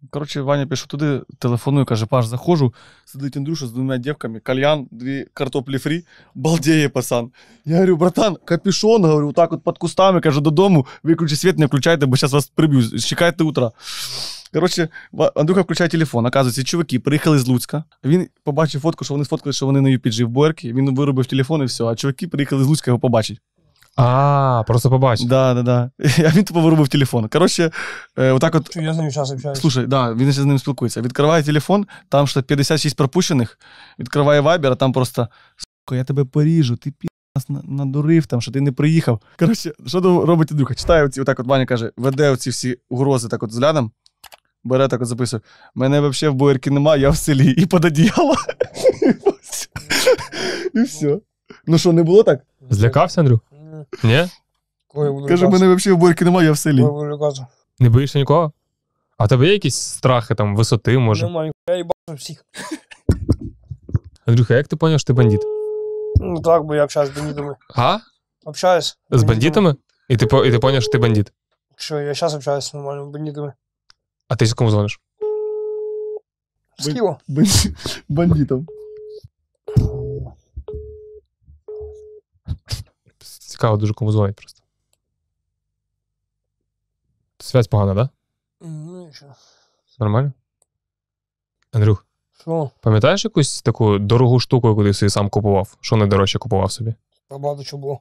Коротше, Ваня пішов туди, телефоную, каже, Паш, заходжу, сидить Андрюша з двома дівками, кальян, дві картоплі фрі, балдеє, пасан. Я говорю, братан, капюшон, говорю, отак от під кустами, кажу, додому, виключи світ, не включайте, бо зараз вас приб'ю, чекайте утра. Коротше, Андрюха включає телефон. Оказується, чуваки приїхали з Луцька. Він побачив фотку, що вони сфоткали, що вони на UPG в Буерки. Він виробив телефон і все. А чуваки приїхали з Луцька його побачить. А, просто побачив. Да, да, да. Я він тупо вирубив телефон. Короче, е, отак от. я з ним зараз общаюсь. Слушай, да, він ще з ним спілкується. Відкриває телефон, там що 56 пропущених, відкриває вайбер, а там просто сука, я тебе поріжу, ти пі нас надурив, там, що ти не приїхав. Коротше, що робить друга? Читає оці, отак от Ваня каже, веде оці всі угрози так от взглядом, бере так от записує. Мене взагалі в боярки нема, я в селі. І под одіяло. І все. Ну що, не було так? Злякався, Андрюх? мене. Ні? Коли я буду Каже, мене взагалі в Борьки немає, я в селі. Коли буду лякатися. Не боїшся нікого? А в тебе є якісь страхи, там, висоти, може? Нема, я їбався всіх. Андрюха, як ти поняв, що ти бандит? Ну так, бо я общаюсь з бандитами. А? Общаюсь. З бандитами? І ти, по- і ти поняв, що ти бандит. Що, я зараз общаюсь з нормальними бандитами. А ти з кому дзвониш? З Бан- Києва. Бандитом. Цікаво дуже кому дзвонить просто. Связь погана, так? Да? Ну, що. Нормально? Андрюх. Що? Пам'ятаєш якусь таку дорогу штуку, яку ти собі сам купував? Що найдорожче купував собі? Та багато чого було.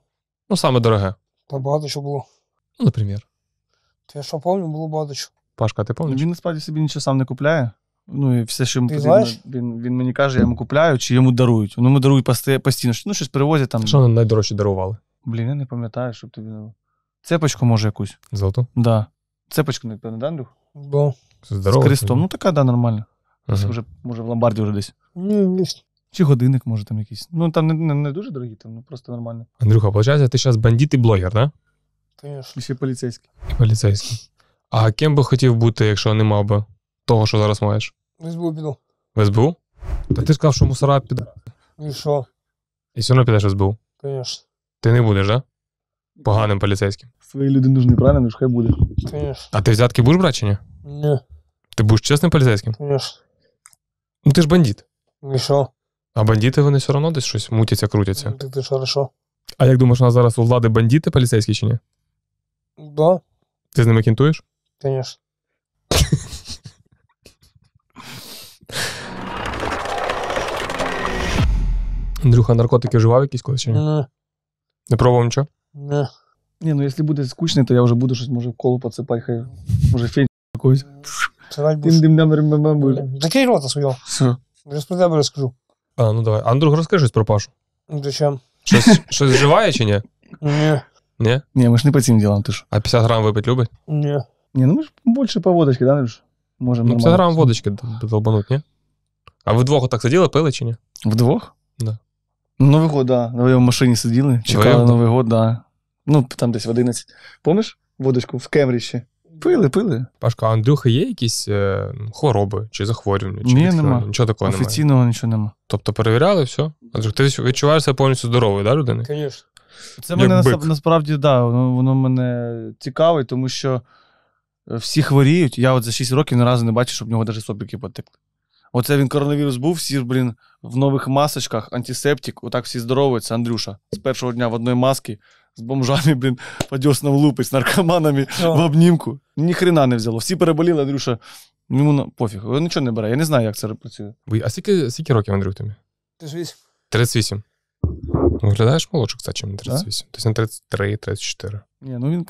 Ну, саме дороге. Та багато чого було. Ну, наприклад. Та я що пам'ятаю, було багато чого. Пашка, ти пам'ятаєш? Ну, він насправді собі нічого сам не купляє. Ну, і все, що йому ти потрібно, знаєш? він він мені каже, я йому купляю, чи йому дарують. Ну, йому дарують постійно, ну, щось привозять там. Що найдорожче дарували? Блін, я не пам'ятаю, щоб тобі. Цепочку, може, якусь. Золоту? Да. Цепочку, напевно, да, Андрюх? Бо. Здорово. З крестом. Ну, така, да, нормально. Ось вже, може, в ломбарді вже десь. Чи годинник, може, там якийсь. Ну, там не, не, не дуже дорогі, там ну, просто нормально. Андрюха, виходить, ти зараз бандит і блогер, да? Конечно. І ще поліцейський. І поліцейський. А ким би хотів бути, якщо не мав би того, що зараз маєш? Десь було піду. В СБУ? Та ти ж казав, що мусора піде. І що? І все одно підеш в СБУ. Звісно. Ти не будеш, да? Поганим поліцейським. Своїй люди нужні, правильно, ж хай буде. Звісно. А ти взятки будеш брати чи ні? Ні. Ти будеш чесним поліцейським? Звісно. Ну ти ж бандит. Ну і що? А бандити вони все одно десь щось мутяться, крутяться. Ну, так ти ж хорошо. А як думаєш, у нас зараз у влади бандити поліцейські чи ні? Да. Ти з ними кінтуєш? Звісно. Андрюха, наркотики вживав якісь колись чи ні? Ні. Не пробував нічого? Не. Ні, ну якщо буде скучно, то я вже буду щось може в коло подсипати, хай може фінч якусь. Тим дим рота свого. Все. Я про тебе розкажу. А, ну давай. Андрух, розкажи щось про Пашу. Ну зачем? Щось, щось вживає чи ні? Ні. Ні? Ні, ми ж не по цим ділам, ти ж. А 50 грам випить любить? Ні. Ні, ну ми ж більше по водочці, да, Андрюш? Можемо Ну, 50 нормально. грам водочки долбануть, ні? А ви двох отак сиділи, пили чи ні? Вдвох? Да. Новий год, да. Ви в машині сиділи, чекали Вим? Новий год, да. Ну, там десь в 11. Помниш водочку в Кембриджі? Пили, пили. Пашка, а Андрюха є якісь е, хвороби чи захворювання? Чи Ні, відхилення? нема. Нічого такого немає. Офіційного нічого нема. Тобто перевіряли все? Андрюх, ти відчуваєшся повністю здоровою, да, людини? Звісно. Це Як мене бик. насправді да, воно, воно мене цікавить, тому що всі хворіють. Я от за 6 років ні разу не бачу, щоб в нього навіть Собіки потекли. Оце він коронавірус був, всі, блін, в нових масочках, антисептик, отак всі здоровуються, Андрюша. З першого дня в одної маски, з бомжами, блін, подьоснув лупить, з наркоманами О. в обнімку. Ніхрена не взяло. Всі переболіли, Андрюша. Йому на... пофіг, він нічого не бере. Я не знаю, як це працює. а скільки, скільки років, Андрюк, тобі? 38. 38. Ну, Виглядаєш молодше, кстати, чим на 38. Тобто на 33, 34. Ні, ну він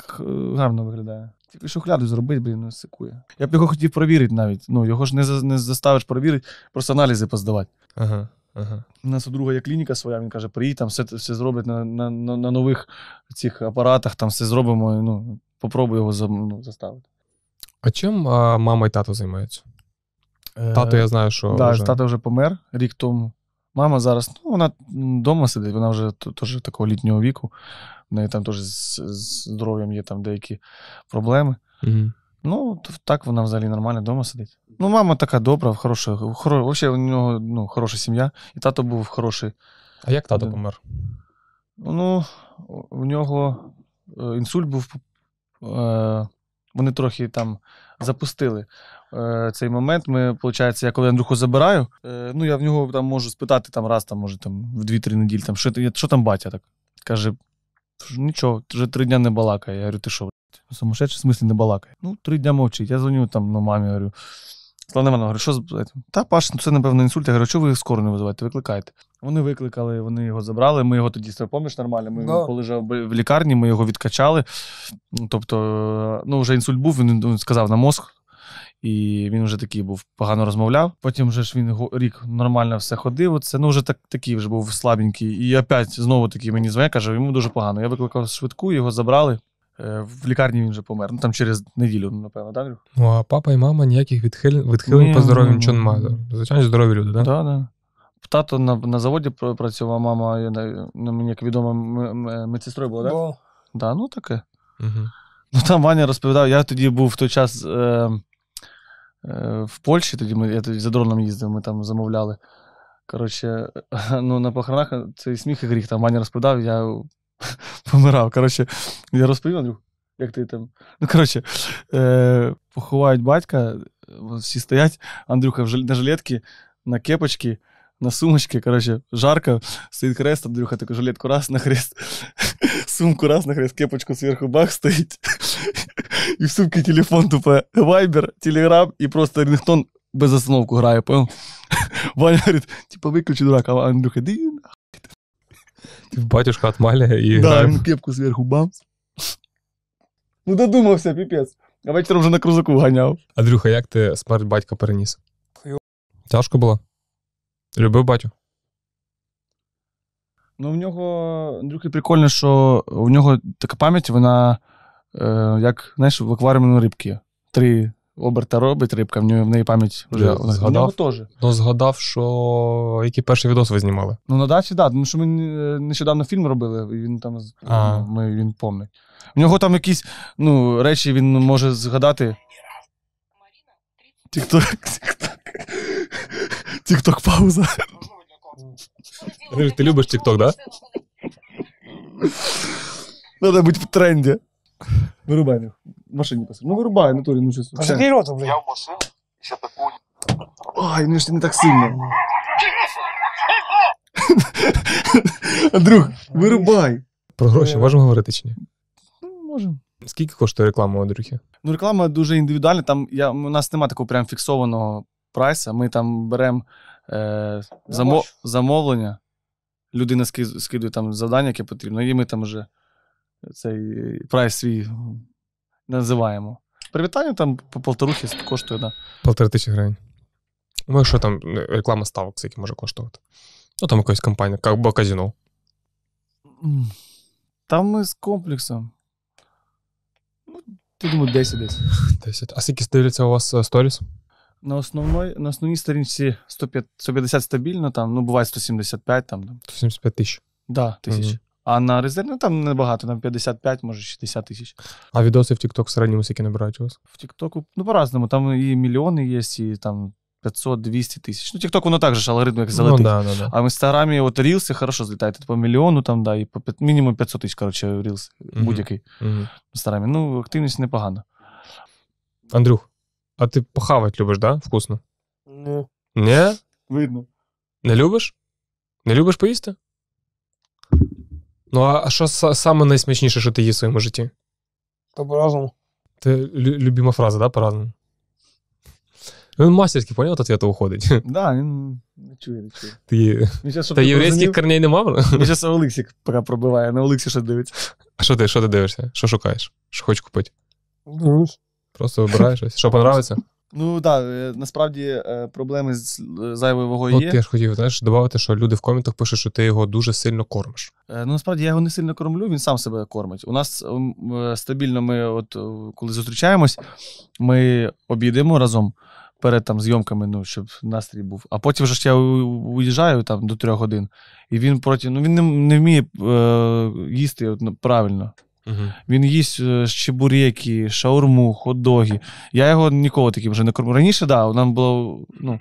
гарно виглядає. Тільки що шухляду зробить, блін, не ну, сикує. Я б його хотів провірити навіть. Ну, його ж не за, не заставиш провірити, просто аналізи поздавати. Ага. Ага. У нас у друга є клініка своя, він каже, приїдь, там все все зроблять на на, на, на нових цих апаратах, там все зробимо. ну, Попробуй його за, ну, заставити. А чим а, мама і тато займаються? Тато, я е, знаю, що. Так, да, вже... тато вже помер рік тому. Мама зараз, ну, вона вдома сидить, вона вже теж такого літнього віку. В неї там теж з здоров'ям є там деякі проблеми. Mm-hmm. Ну, так вона взагалі нормально вдома сидить. Ну, мама така добра, хороша. Хоро... Вообще у нього ну, хороша сім'я, і тато був хороший. А як тато помер? Ну, у нього е, інсульт був. Е, вони трохи там запустили е, цей момент. Ми, виходить, я коли Андрюху забираю, е, ну я в нього там можу спитати там раз, там, може, там в 2-3 неділі, там, що що там батя так. Каже, нічого, вже три дні не балакає. Я говорю, ти що, сумасшедший, в смислі не балакає. Ну, три дня мовчить. Я дзвоню там ну, мамі, говорю. Слава Івановна, говорю, що Та Паш, ну це, напевно, інсульт. Я говорю, що ви скоро не визиваєте, викликайте. Вони викликали, вони його забрали. Ми його тоді поміж нормально. Ми no. полежав в лікарні, ми його відкачали. Ну, тобто, ну вже інсульт був, він сказав на мозг. І він вже такий був погано розмовляв. Потім вже ж він рік нормально все ходив. Це ну вже так такий вже був слабенький. І опять знову таки мені дзвоня, каже, йому дуже погано. Я викликав швидку, його забрали. Е, в лікарні він вже помер. Ну там через неділю, напевно, так? Ну а папа і мама ніяких відхилень відхилень по здоров'ю нічого ну, немає. Ну, ну, Звичайно, здорові люди, так? Так, так. Тато на на заводі працював, мама, я, ну, мені як відомо, медсестрою була, так? Да? Да, ну таке. Угу. Ну там Ваня розповідав, я тоді був в той час. Е, Э, в Польщі, тоді ми я тоді за дроном їздив, ми там замовляли. Коротше, ну на похоронах э, цей сміх і гріх. Там Ваня розповідав, я помирав. Коротше, я розповів, Андрюх, як ти там. Ну, коротше, е, поховають батька, всі стоять, Андрюха на жилетці, на кепочці. На сумочці, коротше, жарко, стоїть хрест, Андрюха таку жилетку раз на хрест, сумку раз на хрест, кепочку зверху бах стоїть. І в сумки телефон тупо Viber, Telegram, і просто Рингтон без остановку грає, понял? Ваня говорит: типа, виключи дурак, а Андрюха, іди нахуй. Батюшка отмаляє і Да, ему кепку зверху бам. Ну додумався, піпець. А вечором вже на крузаку ганяв. Андрюха, як ти смерть батька переніс? Тяжко було? Любив батю? Ну, в нього, Андрюхи, прикольно, що у нього така пам'ять, вона Е, як знаєш, в акваріумі рибки. Три оберта робить рибка, в неї, в неї пам'ять вже згадав. теж. Ну, згадав, що який перший відос ви знімали. Ну, на дачі, так. Да, тому що ми е, нещодавно фільм робили, і він там а. ми, він помнить. В нього там якісь ну, речі він може згадати. Тік-ток, тік-ток. Тік-ток пауза. Ти любиш тік-ток, так? треба бути в тренді. Вирубай В машині писав. Ну вирубай, натурі, ну щось. Та Все. рота, блядь. Я в машину, і ще таку Ай, ну ж ти не так сильно. Друг, вирубай. Про гроші е. можемо говорити чи ні? Ну, можемо. Скільки коштує реклама у Андрюхи? Ну, реклама дуже індивідуальна. Там я, у нас немає такого прям фіксованого прайса. Ми там беремо е, замо, замовлення. Людина скидує там завдання, яке потрібно, і ми там вже цей прайс свій називаємо. Привітання там по полторухи коштує на. Да. Полтори тисячі гривень. Ну, що там е, реклама ставок, скільки може коштувати? Ну, там якась компанія, бо казіно. Там ми з комплексом. Ну, ти думаю, 10 десь. 10. А скільки дивляться у вас е, сторіс? На на основній сторінці 150 стабільно, там, ну, буває 175 там. 175 тисяч. Да, тисяч. Угу. А на резерв, ну, там небагато, там 55, може 60 тисяч. А відоси в TikTok в середньому скільки набирають у вас? В Тіктоку, ну по-разному, там і мільйони є, і там 500-200 тисяч. Ну, TikTok, воно так же ж алгоритм, як ну, залетить. Ну, да, да, да. А в інстаграмі от Reels хорошо злітає. По типу, мільйону, там, да, і по п'ят- мінімум 500 тисяч, коротше, Reels, Мгм. будь-який Мгм. в інстаграмі. Ну, активність непогана. Андрюх, а ти похавать любиш, да? Вкусно? Ні. Ні? Видно. Не любиш? Не любиш поїсти? Ну, а що саме найсмачніше, що ти їв в своєму житті? Та по-разному. Це любима фраза, да, по-разному? Ну, він мастерський, поняв, от ответа уходить. да, він не чує, не чує. Ти... Та єврейських корней нема? Він зараз Олексік пробиває, на Олексі що дивиться. А що ти що ти дивишся? Що шукаєш? Що хочеш купити? Дивись. Просто вибираєш щось. Що подобається? Ну так, е, насправді е, проблеми з е, зайвою вагою От є. я ж хотів знаєш, додати, що люди в коментах пишуть, що ти його дуже сильно кормиш. Ну насправді я його не сильно кормлю, він сам себе кормить. У нас стабільно ми, от коли зустрічаємось, ми обідемо разом перед там зйомками, ну щоб настрій був. А потім вже ж я уїжджаю там до трьох годин, і він проти ну він не, не вміє е, їсти от, ну, правильно. Угу. Він їсть е, ще чебуреки, шаурму, хот-доги. Я його ніколи таким вже не кормив. Раніше, да, нам було ну,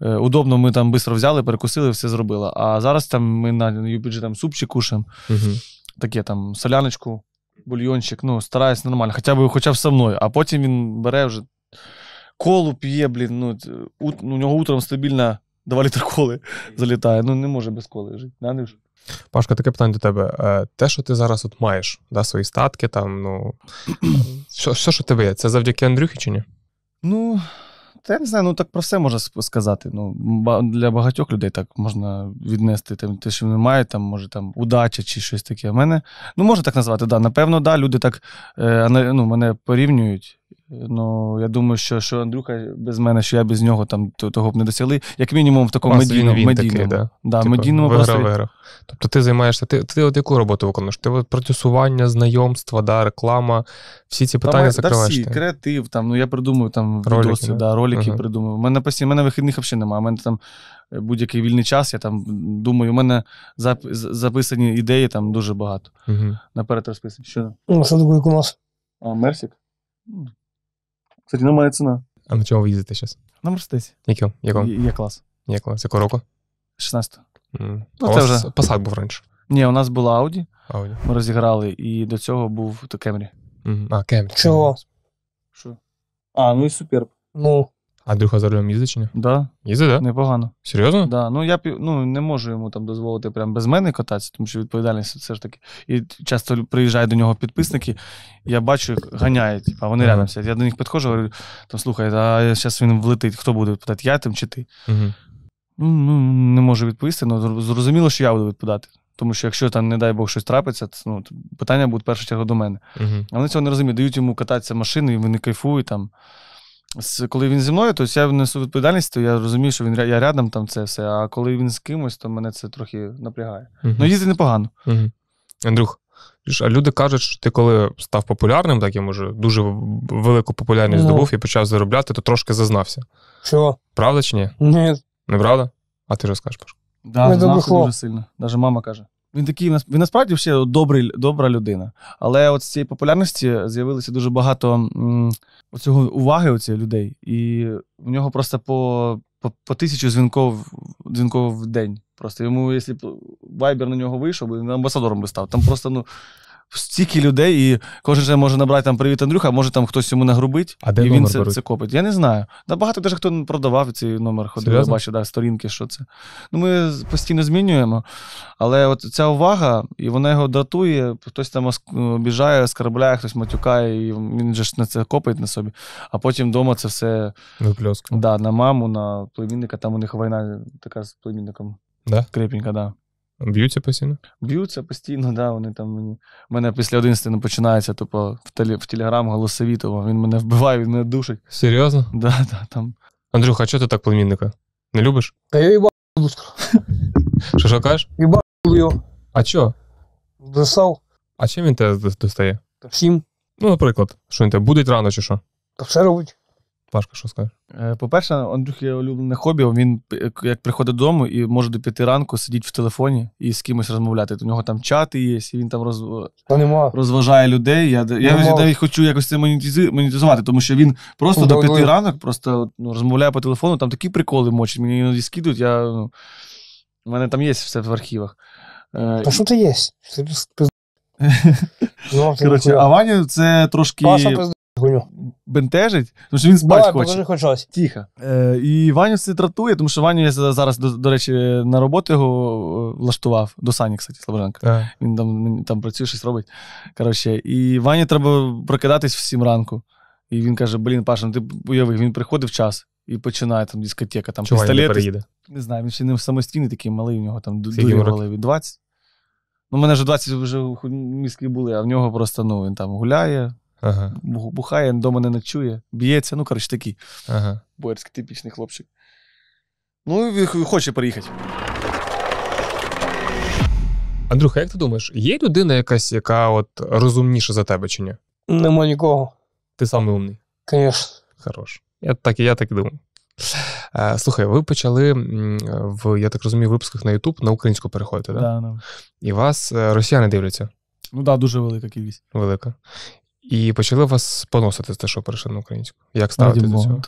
е, удобно, ми там швидко взяли, перекусили, все зробили. А зараз там ми на UPG там супчик кушаємо, угу. таке там соляночку, бульйончик, ну, стараюсь нормально, хоча б хоча б со мною. А потім він бере вже колу п'є, блін. ну, У, ну, у нього утром стабільна, 2 літра коли залітає. Ну не може без коли жити. Да, Пашка, таке питання до тебе. Е, те, що ти зараз от маєш, да, свої статки, там, ну, що, що, що тебе є? Це завдяки Андрюхі чи ні? Ну, та я не знаю, ну так про все можна сказати. Ну, Для багатьох людей так можна віднести там, те, що вони мають, там, може там удача чи щось таке. Мене, Ну, можна так назвати, да, напевно, да, люди так е, ну, мене порівнюють. Ну, я думаю, що що Андрюха без мене, що я без нього там того б не досягли. Як мінімум, в такому медійному він, медійному. да? Да, типу, медійному просто... Тобто ти займаєшся, ти ти от яку роботу виконуєш? Ти от продюсування, знайомства, да, реклама, всі ці питання там, закриваєш? Да, всі, ти? креатив, там, ну я придумую там ролики, відоси, да? ролики uh-huh. придумую. У мене постійно, у мене вихідних взагалі немає. У мене там е, будь-який вільний час, я там думаю, у мене зап... записані ідеї там дуже багато. Uh-huh. Наперед розписані. Що Ну, що таке у нас? А, Мерсік? Кстати, немає ну, ціна. А на чому ви їздите зараз? На Мерседесі. Якого? Якого? Є клас. Є клас. Якого року? 16 Mm. Ну, а це у вас вже... Посад був раніше. Ні, у нас була Audi. Audi. Ми розіграли, і до цього був Camry. Mm. А, Camry. Чого? Що? А, ну і суперб. Ну. А Дрюха за рулем їздить чи ні? Да, Їздить, так? непогано. Серйозно? Да. Ну я ну, не можу йому там дозволити прям без мене кататися, тому що відповідальність все ж таки. І часто приїжджають до нього підписники, я бачу, як ганяють, типу, а вони рядом сидять. Я до них підходжу, говорю, там слухай, а зараз він влетить, хто буде питати, я тим чи ти? Ну, ну, не можу відповісти, але ну, зрозуміло, що я буду відповідати. Тому що якщо там, не дай Бог, щось трапиться, це, ну, питання будуть в першу чергу до мене. Угу. А вони цього не розуміють, дають йому кататися машини, і вони кайфують там коли він зі мною, то я несу відповідальність, то я розумію, що він я рядом там це все. А коли він з кимось, то мене це трохи напрягає. uh Ну, їздить непогано. uh Андрюх, а люди кажуть, що ти коли став популярним, так я може, дуже велику популярність ну. здобув і почав заробляти, то трошки зазнався. Чого? Правда чи ні? Ні. Не правда? А ти розкажеш, Пашко? Да, дуже сильно. Навіть мама каже. Він такий він насправді ще добрий, добра людина. Але от з цієї популярності з'явилося дуже багато м, цього уваги у цих людей. І в нього просто по по, по тисячу дзвінків дзвінков в день. Просто йому, якщо б вайбер на нього вийшов, він амбасадором би став. Там просто ну, стільки людей, і кожен же може набрати там привіт, Андрюха, може там хтось йому нагрубить, а де і він це, це копить. Я не знаю. Да, багато теж хто продавав цей номер, ходив, я Серйозно? бачу, да, сторінки, що це. Ну, ми постійно змінюємо. Але от ця увага, і вона його дратує, хтось там ну, біжає, обіжає, оскарбляє, хтось матюкає, і він же ж на це копить на собі. А потім вдома це все да, на маму, на племінника. Там у них війна така з племінником Да? крепенька, да. Б'ються постійно? Б'ються постійно, да. Вони там мені. У мене після 11 починається, типу, в телі... в телеграм голосові, тому типу, він мене вбиває, він мене душить. Серйозно? Да, да, там. Андрюха, а чого ти так племінника? Не любиш? Та я їба Що що кажеш? Їбав його. А чого? Достав. А чим він тебе достає? Всім. Ну, наприклад, що він тебе будить рано чи що? Та все робить. Пашка, що скажеш? Е, по-перше, Андрюх, Андрюхи улюблене хобі. Він як приходить додому і може до п'яти ранку сидіти в телефоні і з кимось розмовляти. У нього там чати є, і він там роз... розважає людей. Я я навіть хочу якось це монетизувати, тому що він просто Довгий. до п'яти ранок просто ну, розмовляє по телефону. Там такі приколи мочать. Мені іноді скидують. Я, ну, У мене там є все в архівах. Е, Та що це є? Ну, Коротше, а Ваня це трошки. Паша, хуйню. Бентежить, тому що він спать Давай, хоче. покажи Тихо. Е, і Ваню це дратує, тому що Ваню я зараз, до, до речі, на роботу його е, влаштував. До Сані, кстати, Слобожанка. Він там, там працює, щось робить. Коротше, і Ваню треба прокидатись в 7 ранку. І він каже: Блін, Паша, ну ти уяви, він приходив час і починає там дискотека, там Чувак не пістолети. переїде. Не знаю, він ще не самостійний такий малий, у нього там ду- Скільки дурі голові. 20. Ну, в мене вже 20 вже мізки були, а в нього просто ну, він там гуляє, Ага. Бухає, дома не ночує, б'ється. Ну, коротше, такий. Ага. Боярський типічний хлопчик. Ну, хоче приїхати. Андрюха, як ти думаєш, є людина якась, яка от розумніша за тебе чи ні? Нема нікого. Ти самий умний. Звісно. Хорош. Я так і я так і думав. Е, слухай, ви почали в, я так розумію, випусках на YouTube на українську переходити, так? Да, да? І вас е, росіяни дивляться. Ну так, да, дуже велика кількість. Велика. І почали вас поносити те, що перейшли на українську. Як ставити до цього?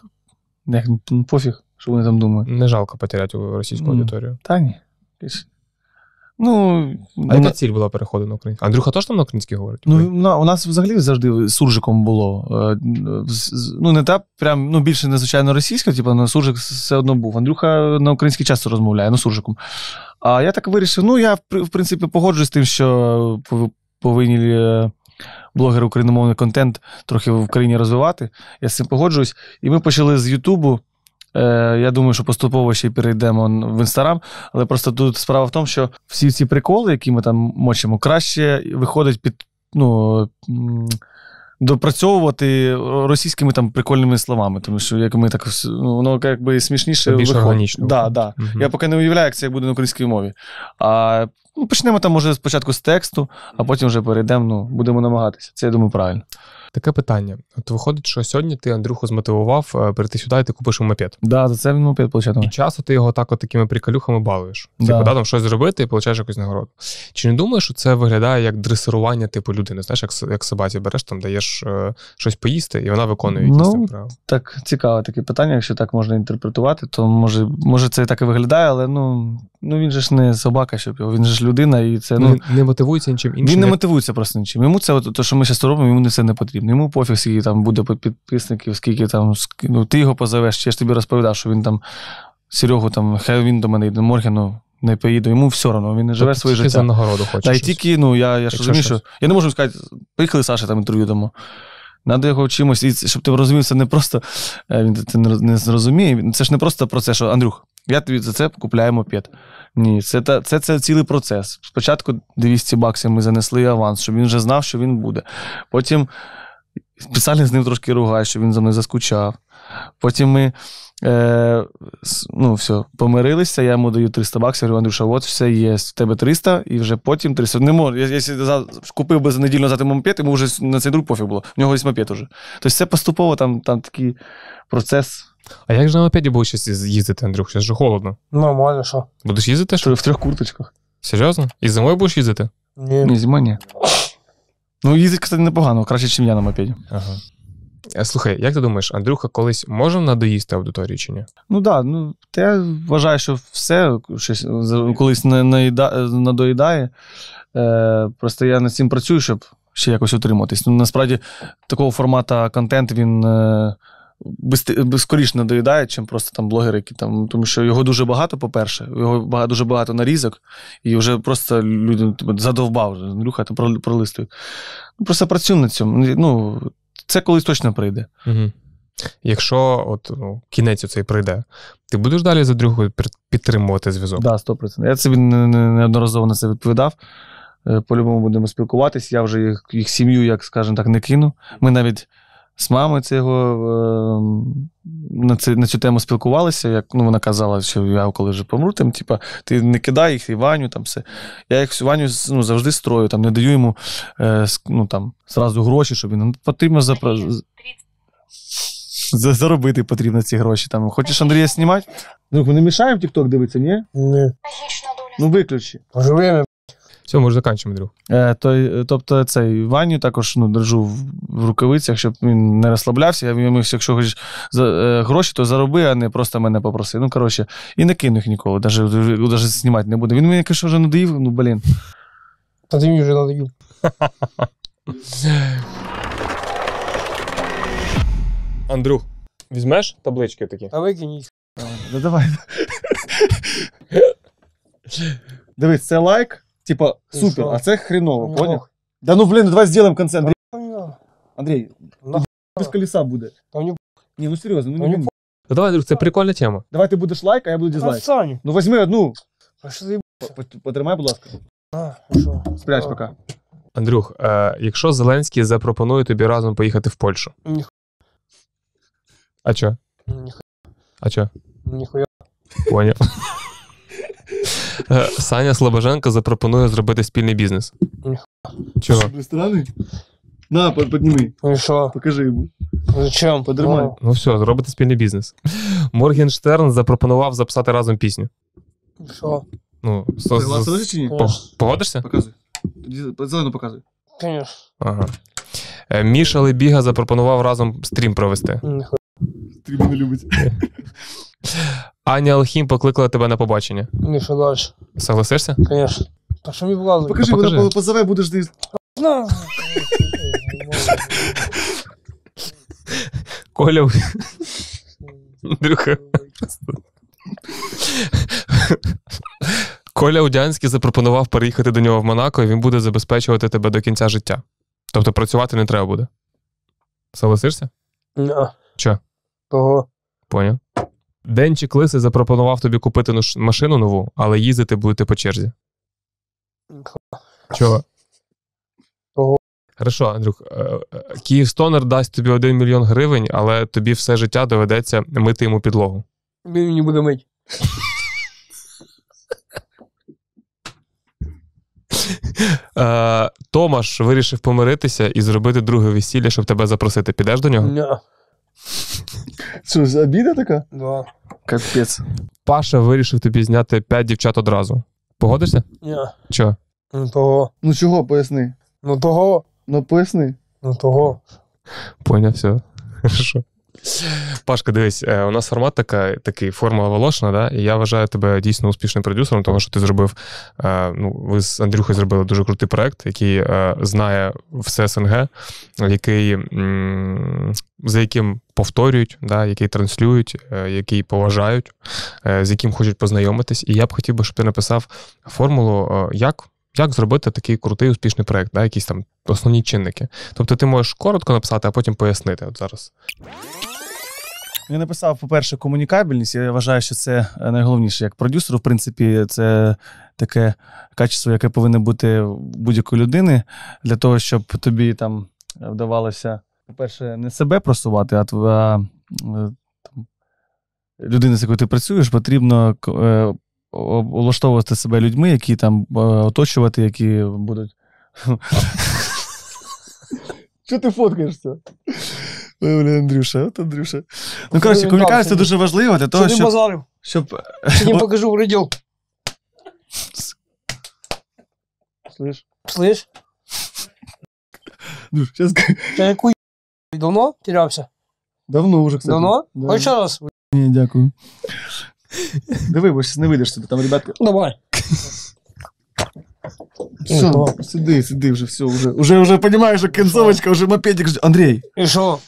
Як, ну, ну, пофіг, що вони там думають. Не жалко потеряти російську аудиторію. Та ні. Ну, А ну, яка ціль була переходу на українську? Андрюха теж там на українській говорить? Ну, у нас взагалі завжди суржиком було. Е, ну, не та прям ну, більше незвичайно російська, типу, ну, суржик все одно був. Андрюха на українській часто розмовляє, ну суржиком. А я так вирішив: ну, я, в принципі, погоджуюсь з тим, що повинні е, блогер україномовний контент трохи в Україні розвивати. Я з цим погоджуюсь. І ми почали з Ютубу. Е, я думаю, що поступово ще й перейдемо в інстаграм, але просто тут справа в тому, що всі ці приколи, які ми там мочимо, краще виходить під ну, допрацьовувати російськими там прикольними словами. Тому що як ми так ну, воно якби смішніше Більш виходить. Да, да. mm Я поки не уявляю, як це як буде на українській мові. А Ну, Почнемо там, може, спочатку з тексту, а потім вже перейдемо, ну, будемо намагатися. Це, я думаю, правильно. Таке питання. От виходить, що сьогодні ти Андрюху змотивував е, прийти сюди, і ти купиш йому мопед. Да, за це він мопед получатиме. І часто ти його так от такими приколюхами балуєш. Да. Типу, да, там щось зробити і отримаєш якусь нагороду. Чи не думаєш, що це виглядає як дресирування типу людини? Знаєш, як як собаці береш, там даєш е, щось поїсти, і вона виконує якісь ну, там правила? Так, цікаве таке питання. Якщо так можна інтерпретувати, то може, може це так і виглядає, але ну Ну він же ж не собака, щоб його, він же ж людина, і це ну, він не мотивується нічим іншим. Він не мотивується просто нічим. Йому це от, то, що ми зараз робимо, йому не це не потрібно. Йому пофіг, скільки там буде підписників, скільки там ну, ти його позовеш. Я ж тобі розповідав, що він там Серегу там, хай він до мене йде Моргіну. Не поїду, йому все одно, він не живе своє життя. за нагороду хочеш. Та й тільки, ну я я ж розумію, що я не можу сказати, приїхали Саша там інтерв'ю дому. Надо його чимось, і щоб ти розумів, це не просто е, він це не зрозуміє. Це ж не просто про це, що Андрюх, я тобі за це купляю мопед. Ні, це це, це це, цілий процес. Спочатку 200 баксів ми занесли аванс, щоб він вже знав, що він буде. Потім спеціально з ним трошки ругаю, щоб він за мною заскучав. Потім ми е, ну, все, помирилися, я йому даю 300 баксів, говорю, Андрюша, от все є, в тебе 300 і вже потім 300. Не можу. Я, я купив би за недільно за мопед, йому вже на цей друг пофіг було. В нього є мопед уже. Тобто це поступово там, там такий процес. А як же на мопеді будеш їздити, Андрюх? Зараз же холодно. Нормально, що. Будеш їздити? що? В трьох курточках. Серйозно? І зимою будеш їздити? Ні. Ні, зимою ні. Ну, їздить, кстати, непогано, краще, ніж я на мопеді. Ага. Е, слухай, як ти думаєш, Андрюха колись може надоїсти аудиторії чи ні? Ну так, да, ну я вважаю, що все щось колись не надоїдає. Е, Просто я над цим працюю, щоб ще якось утриматись. Ну, Насправді, такого формату контент він е, скоріше надоїдає, чим просто там блогери, які там, тому що його дуже багато, по-перше, його багато, дуже багато нарізок, і вже просто люди типу, задовбав, Люха, ти пролистує. Ну, Просто працюю на цьому. Ну, ну, Це колись точно прийде. Угу. Якщо от ну, кінець цей прийде, ти будеш далі за Дрюхою підтримувати зв'язок? Так, да, 100%. Я собі неодноразово на це відповідав. Е, по-любому будемо спілкуватись. Я вже їх їх сім'ю, як скажімо так, не кину. Ми навіть з мамою це ем, на цю, на цю тему спілкувалися. Як ну, вона казала, що я коли вже помру, там, типа, ти не кидай їх і Ваню, там все. Я їх всю Ваню ну, завжди строю, там, не даю йому е, ну, там, зразу гроші, щоб він ну, потрібно запра... заробити потрібно ці гроші. Там. Хочеш Андрія знімати? Ну, ми не мішаємо Тікток дивитися, ні? Ні. Ну виключи. Живими. Все, може, заканчуємо, Андрю. Е, той, Тобто, цей Ваню також ну, держу в рукавицях, щоб він не розслаблявся. Я йому, якщо хочеш за, е, гроші, то зароби, а не просто мене попроси. Ну, коротше, і не кину їх ніколи, навіть знімати не буде. Він мені каже, що вже надоїв, ну блін. Та ти мені вже надоїв. Андрю, візьмеш таблички такі? А викинь Ну давай. Дивись, це лайк типа, супер, а це хреново, ну. понял? Да ну блин, давай сделаем концерт. Андрей, ну, Андрей ну, без колеса буде. не... ну серьезно, ну не блин. Ну давай, друг, це прикольна тема. Давай ти будеш лайк, а я буду дизлайк. Сань. Ну возьми одну. А що ти П- Потримай, будь ласка. А, що? Спрячь пока. Андрюх, е, якщо Зеленський запропонує тобі разом поїхати в Польщу. Ніхуя. А чо? Ніхуя. А чо? Ніхуя. Поняв. Е, Саня Слобоженко запропонує зробити спільний бізнес. Чого? Ресторани? На, підніми. Ну що? Покажи йому. Ну, Зачем? Подримай. Ну все, зробити спільний бізнес. Моргенштерн запропонував записати разом пісню. Ну, що? Ну, со- з- Согласен чи ні? О. погодишся? Показуй. Тоді Зелено показуй. Конечно. Ага. Е, Міша Лебіга запропонував разом стрім провести. Ніхуя. Ти мене любить. Аня Алхім покликала тебе на побачення. Ні, далі? Согласишся? Звісно. Та що мені показує? Покажи, вона позове, будеш ти. Коля. Андрюха. Коля Удянський запропонував переїхати до нього в Монако, і він буде забезпечувати тебе до кінця життя. Тобто працювати не треба буде. Согласишся? Ні. Чо? Того. Поняв. Денчик Лиси запропонував тобі купити машину нову, але їздити будете по черзі. Чого? Хорошо, Андрюх. Е, е, Київстонер дасть тобі 1 мільйон гривень, але тобі все життя доведеться мити йому підлогу. Він мені буде мить. Е, Томаш вирішив помиритися і зробити друге весілля, щоб тебе запросити. Підеш до нього? Ні. Що, ж, обіда така? Да. Капець. Паша вирішив тобі зняти 5 дівчат одразу. Погодишся? Ні. Чого? Ну того. Ну чого, поясни. Ну того. Ну поясни. Ну того. Поняв, все. Хорошо. Пашка, дивись, е, у нас формат така, такий формула волошна, да? і я вважаю тебе дійсно успішним продюсером, тому що ти зробив. Е, ну, Ви з Андрюхою зробили дуже крутий проект, який е, знає все СНГ, який, за яким повторюють, да, який транслюють, який поважають, з яким хочуть познайомитись. І я б хотів би, щоб ти написав формулу, як як зробити такий крутий успішний проект, да, якісь там основні чинники. Тобто ти можеш коротко написати, а потім пояснити от зараз. Я написав, по-перше, комунікабельність. Я вважаю, що це е, найголовніше як продюсеру, в принципі, це таке качество, яке повинно бути в будь-якої людини, для того, щоб тобі там е, вдавалося, по-перше, не себе просувати, а е, там, людини, з якою ти працюєш, потрібно облаштовувати себе людьми, які там е, оточувати, які будуть. Чого ти фоткаєшся? Ой, Андрюша, от Андрюша. Ну, коротше, комунікація дуже важлива для того, щоб. базарив? щоб... Я покажу в радіо. Слиш? Слиш? Душ, ну, зараз... Ти яку давно тірявся? Давно вже, кстати. Давно? Хоч раз? Ні, дякую. Диви, бо щось не вийдеш туди, там ребятки. Давай. Все, ну, сиди, сиди вже, все, вже, вже, вже розумієш, що кінцовочка, вже мопедик. Андрій, І що?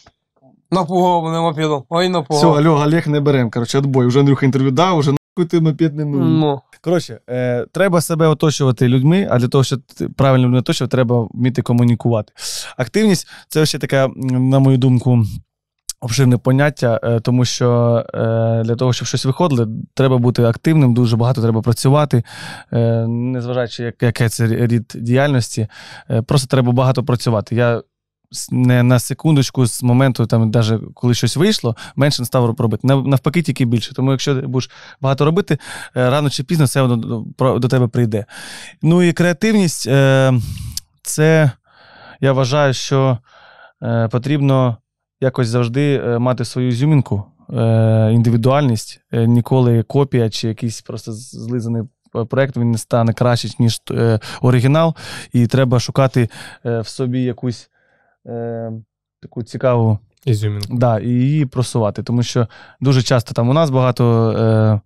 Напугав мене мопідом. Ой, все, напугав. алло, Олег не берем, короче, отбой. Вже Андрюха інтерв'ю дав, вже нахуй ти мопед не нужен. Ну. Коротше, е, треба себе оточувати людьми, а для того, щоб правильно людьми оточувати, треба вміти комунікувати. Активність це ще така, на мою думку, обширне поняття, е, тому що е, для того, щоб щось виходило, треба бути активним, дуже багато треба працювати, е, незважаючи, яке це рід діяльності. Просто треба багато працювати. Я не на секундочку з моменту, там, навіть коли щось вийшло, менше не став робити. Навпаки, тільки більше. Тому якщо ти будеш багато робити, рано чи пізно все воно до тебе прийде. Ну і креативність це я вважаю, що потрібно якось завжди е, мати свою зюмінку, е, індивідуальність. Е, ніколи копія чи якийсь просто злизаний проект він не стане краще, ніж оригінал. І треба шукати в собі якусь таку цікаву. Ізюмінку. Да, і її просувати, тому що дуже часто там у нас багато е,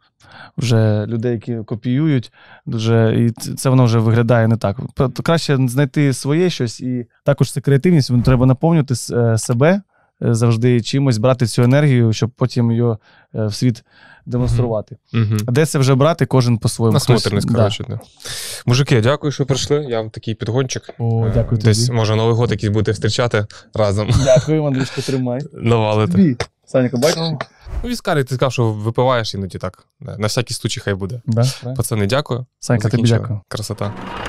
вже людей, які копіюють, дуже і це воно вже виглядає не так. Краще знайти своє щось, і також це креативність. Треба наповнювати себе Е, завжди чимось брати цю енергію, щоб потім її е, в світ демонструвати. Mm-hmm. де це вже брати, кожен по-своєму. Насмотреність, коротше. Да. Мужики, дякую, що прийшли. Я вам такий підгончик. О, дякую Десь, тобі. може, Новий год якийсь будете зустрічати разом. Дякую, Андрюшко, тримай. Навалити. Саніка, бачиш? Ну, Віскарі, ти сказав, що випиваєш іноді так. На всякий случай хай буде. Да, Пацани, дякую. Санька, тобі дякую. Красота.